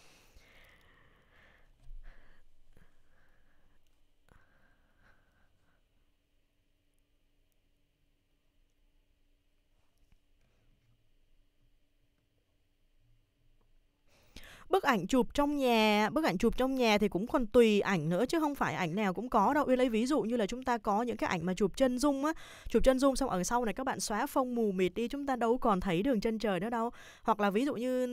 bức ảnh chụp trong nhà bức ảnh chụp trong nhà thì cũng còn tùy ảnh nữa chứ không phải ảnh nào cũng có đâu uyên lấy ví dụ như là chúng ta có những cái ảnh mà chụp chân dung á chụp chân dung xong ở sau này các bạn xóa phông mù mịt đi chúng ta đâu còn thấy đường chân trời nữa đâu hoặc là ví dụ như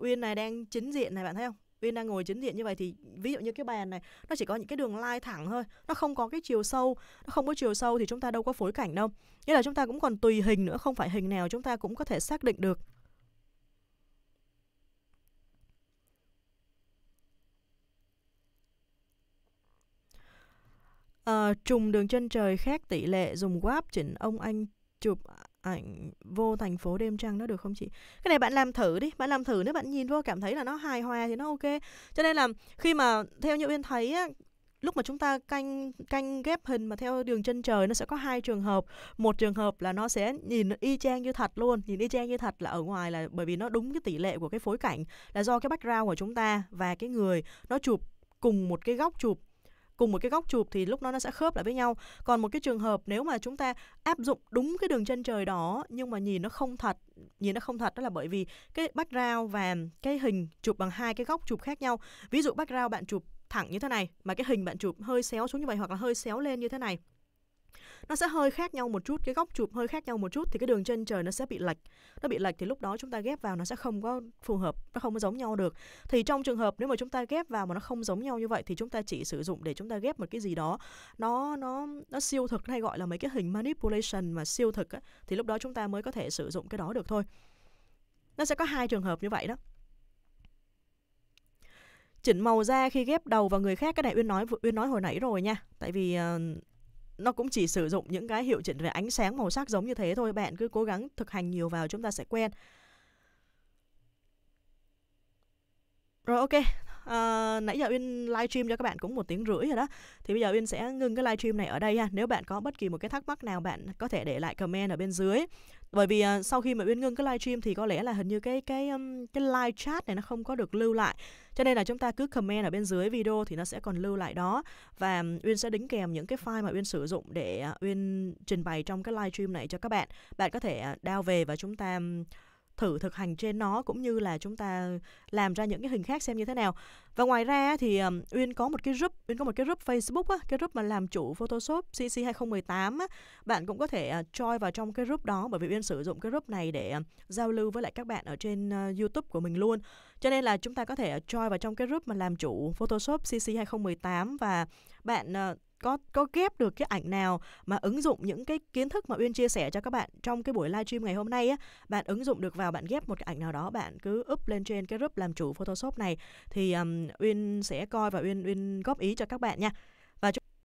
uyên này đang chính diện này bạn thấy không Uyên đang ngồi chính diện như vậy thì ví dụ như cái bàn này nó chỉ có những cái đường line thẳng thôi, nó không có cái chiều sâu, nó không có chiều sâu thì chúng ta đâu có phối cảnh đâu. Nghĩa là chúng ta cũng còn tùy hình nữa, không phải hình nào chúng ta cũng có thể xác định được. À, trùng đường chân trời khác tỷ lệ dùng WAP chỉnh ông anh chụp ảnh vô thành phố đêm trăng nó được không chị? Cái này bạn làm thử đi, bạn làm thử nếu bạn nhìn vô cảm thấy là nó hài hòa thì nó ok. Cho nên là khi mà theo như bên thấy á, lúc mà chúng ta canh canh ghép hình mà theo đường chân trời nó sẽ có hai trường hợp một trường hợp là nó sẽ nhìn y chang như thật luôn nhìn y chang như thật là ở ngoài là bởi vì nó đúng cái tỷ lệ của cái phối cảnh là do cái background của chúng ta và cái người nó chụp cùng một cái góc chụp cùng một cái góc chụp thì lúc đó nó sẽ khớp lại với nhau còn một cái trường hợp nếu mà chúng ta áp dụng đúng cái đường chân trời đó nhưng mà nhìn nó không thật nhìn nó không thật đó là bởi vì cái background và cái hình chụp bằng hai cái góc chụp khác nhau ví dụ background bạn chụp thẳng như thế này mà cái hình bạn chụp hơi xéo xuống như vậy hoặc là hơi xéo lên như thế này nó sẽ hơi khác nhau một chút cái góc chụp hơi khác nhau một chút thì cái đường chân trời nó sẽ bị lệch nó bị lệch thì lúc đó chúng ta ghép vào nó sẽ không có phù hợp nó không có giống nhau được thì trong trường hợp nếu mà chúng ta ghép vào mà nó không giống nhau như vậy thì chúng ta chỉ sử dụng để chúng ta ghép một cái gì đó nó nó nó siêu thực hay gọi là mấy cái hình manipulation mà siêu thực á, thì lúc đó chúng ta mới có thể sử dụng cái đó được thôi nó sẽ có hai trường hợp như vậy đó chỉnh màu da khi ghép đầu vào người khác cái này uyên nói uyên nói hồi nãy rồi nha tại vì uh, nó cũng chỉ sử dụng những cái hiệu chỉnh về ánh sáng màu sắc giống như thế thôi bạn cứ cố gắng thực hành nhiều vào chúng ta sẽ quen rồi ok à, nãy giờ uyên stream cho các bạn cũng một tiếng rưỡi rồi đó thì bây giờ uyên sẽ ngưng cái live stream này ở đây ha nếu bạn có bất kỳ một cái thắc mắc nào bạn có thể để lại comment ở bên dưới bởi vì uh, sau khi mà uyên ngưng cái live stream thì có lẽ là hình như cái cái um, cái live chat này nó không có được lưu lại cho nên là chúng ta cứ comment ở bên dưới video thì nó sẽ còn lưu lại đó và uyên sẽ đính kèm những cái file mà uyên sử dụng để ờ, uyên trình bày trong cái live stream này cho các bạn bạn có thể đao về và chúng ta thử thực hành trên nó cũng như là chúng ta làm ra những cái hình khác xem như thế nào và ngoài ra thì um, Uyên có một cái group Uyên có một cái group Facebook á, cái group mà làm chủ Photoshop CC 2018 á, bạn cũng có thể uh, join vào trong cái group đó bởi vì Uyên sử dụng cái group này để uh, giao lưu với lại các bạn ở trên uh, YouTube của mình luôn. Cho nên là chúng ta có thể join vào trong cái group mà làm chủ Photoshop CC 2018 và bạn uh, có có ghép được cái ảnh nào mà ứng dụng những cái kiến thức mà Uyên chia sẻ cho các bạn trong cái buổi livestream ngày hôm nay á, bạn ứng dụng được vào bạn ghép một cái ảnh nào đó bạn cứ up lên trên cái group làm chủ Photoshop này thì um, Uyên sẽ coi và Uyên Uyên góp ý cho các bạn nha. Và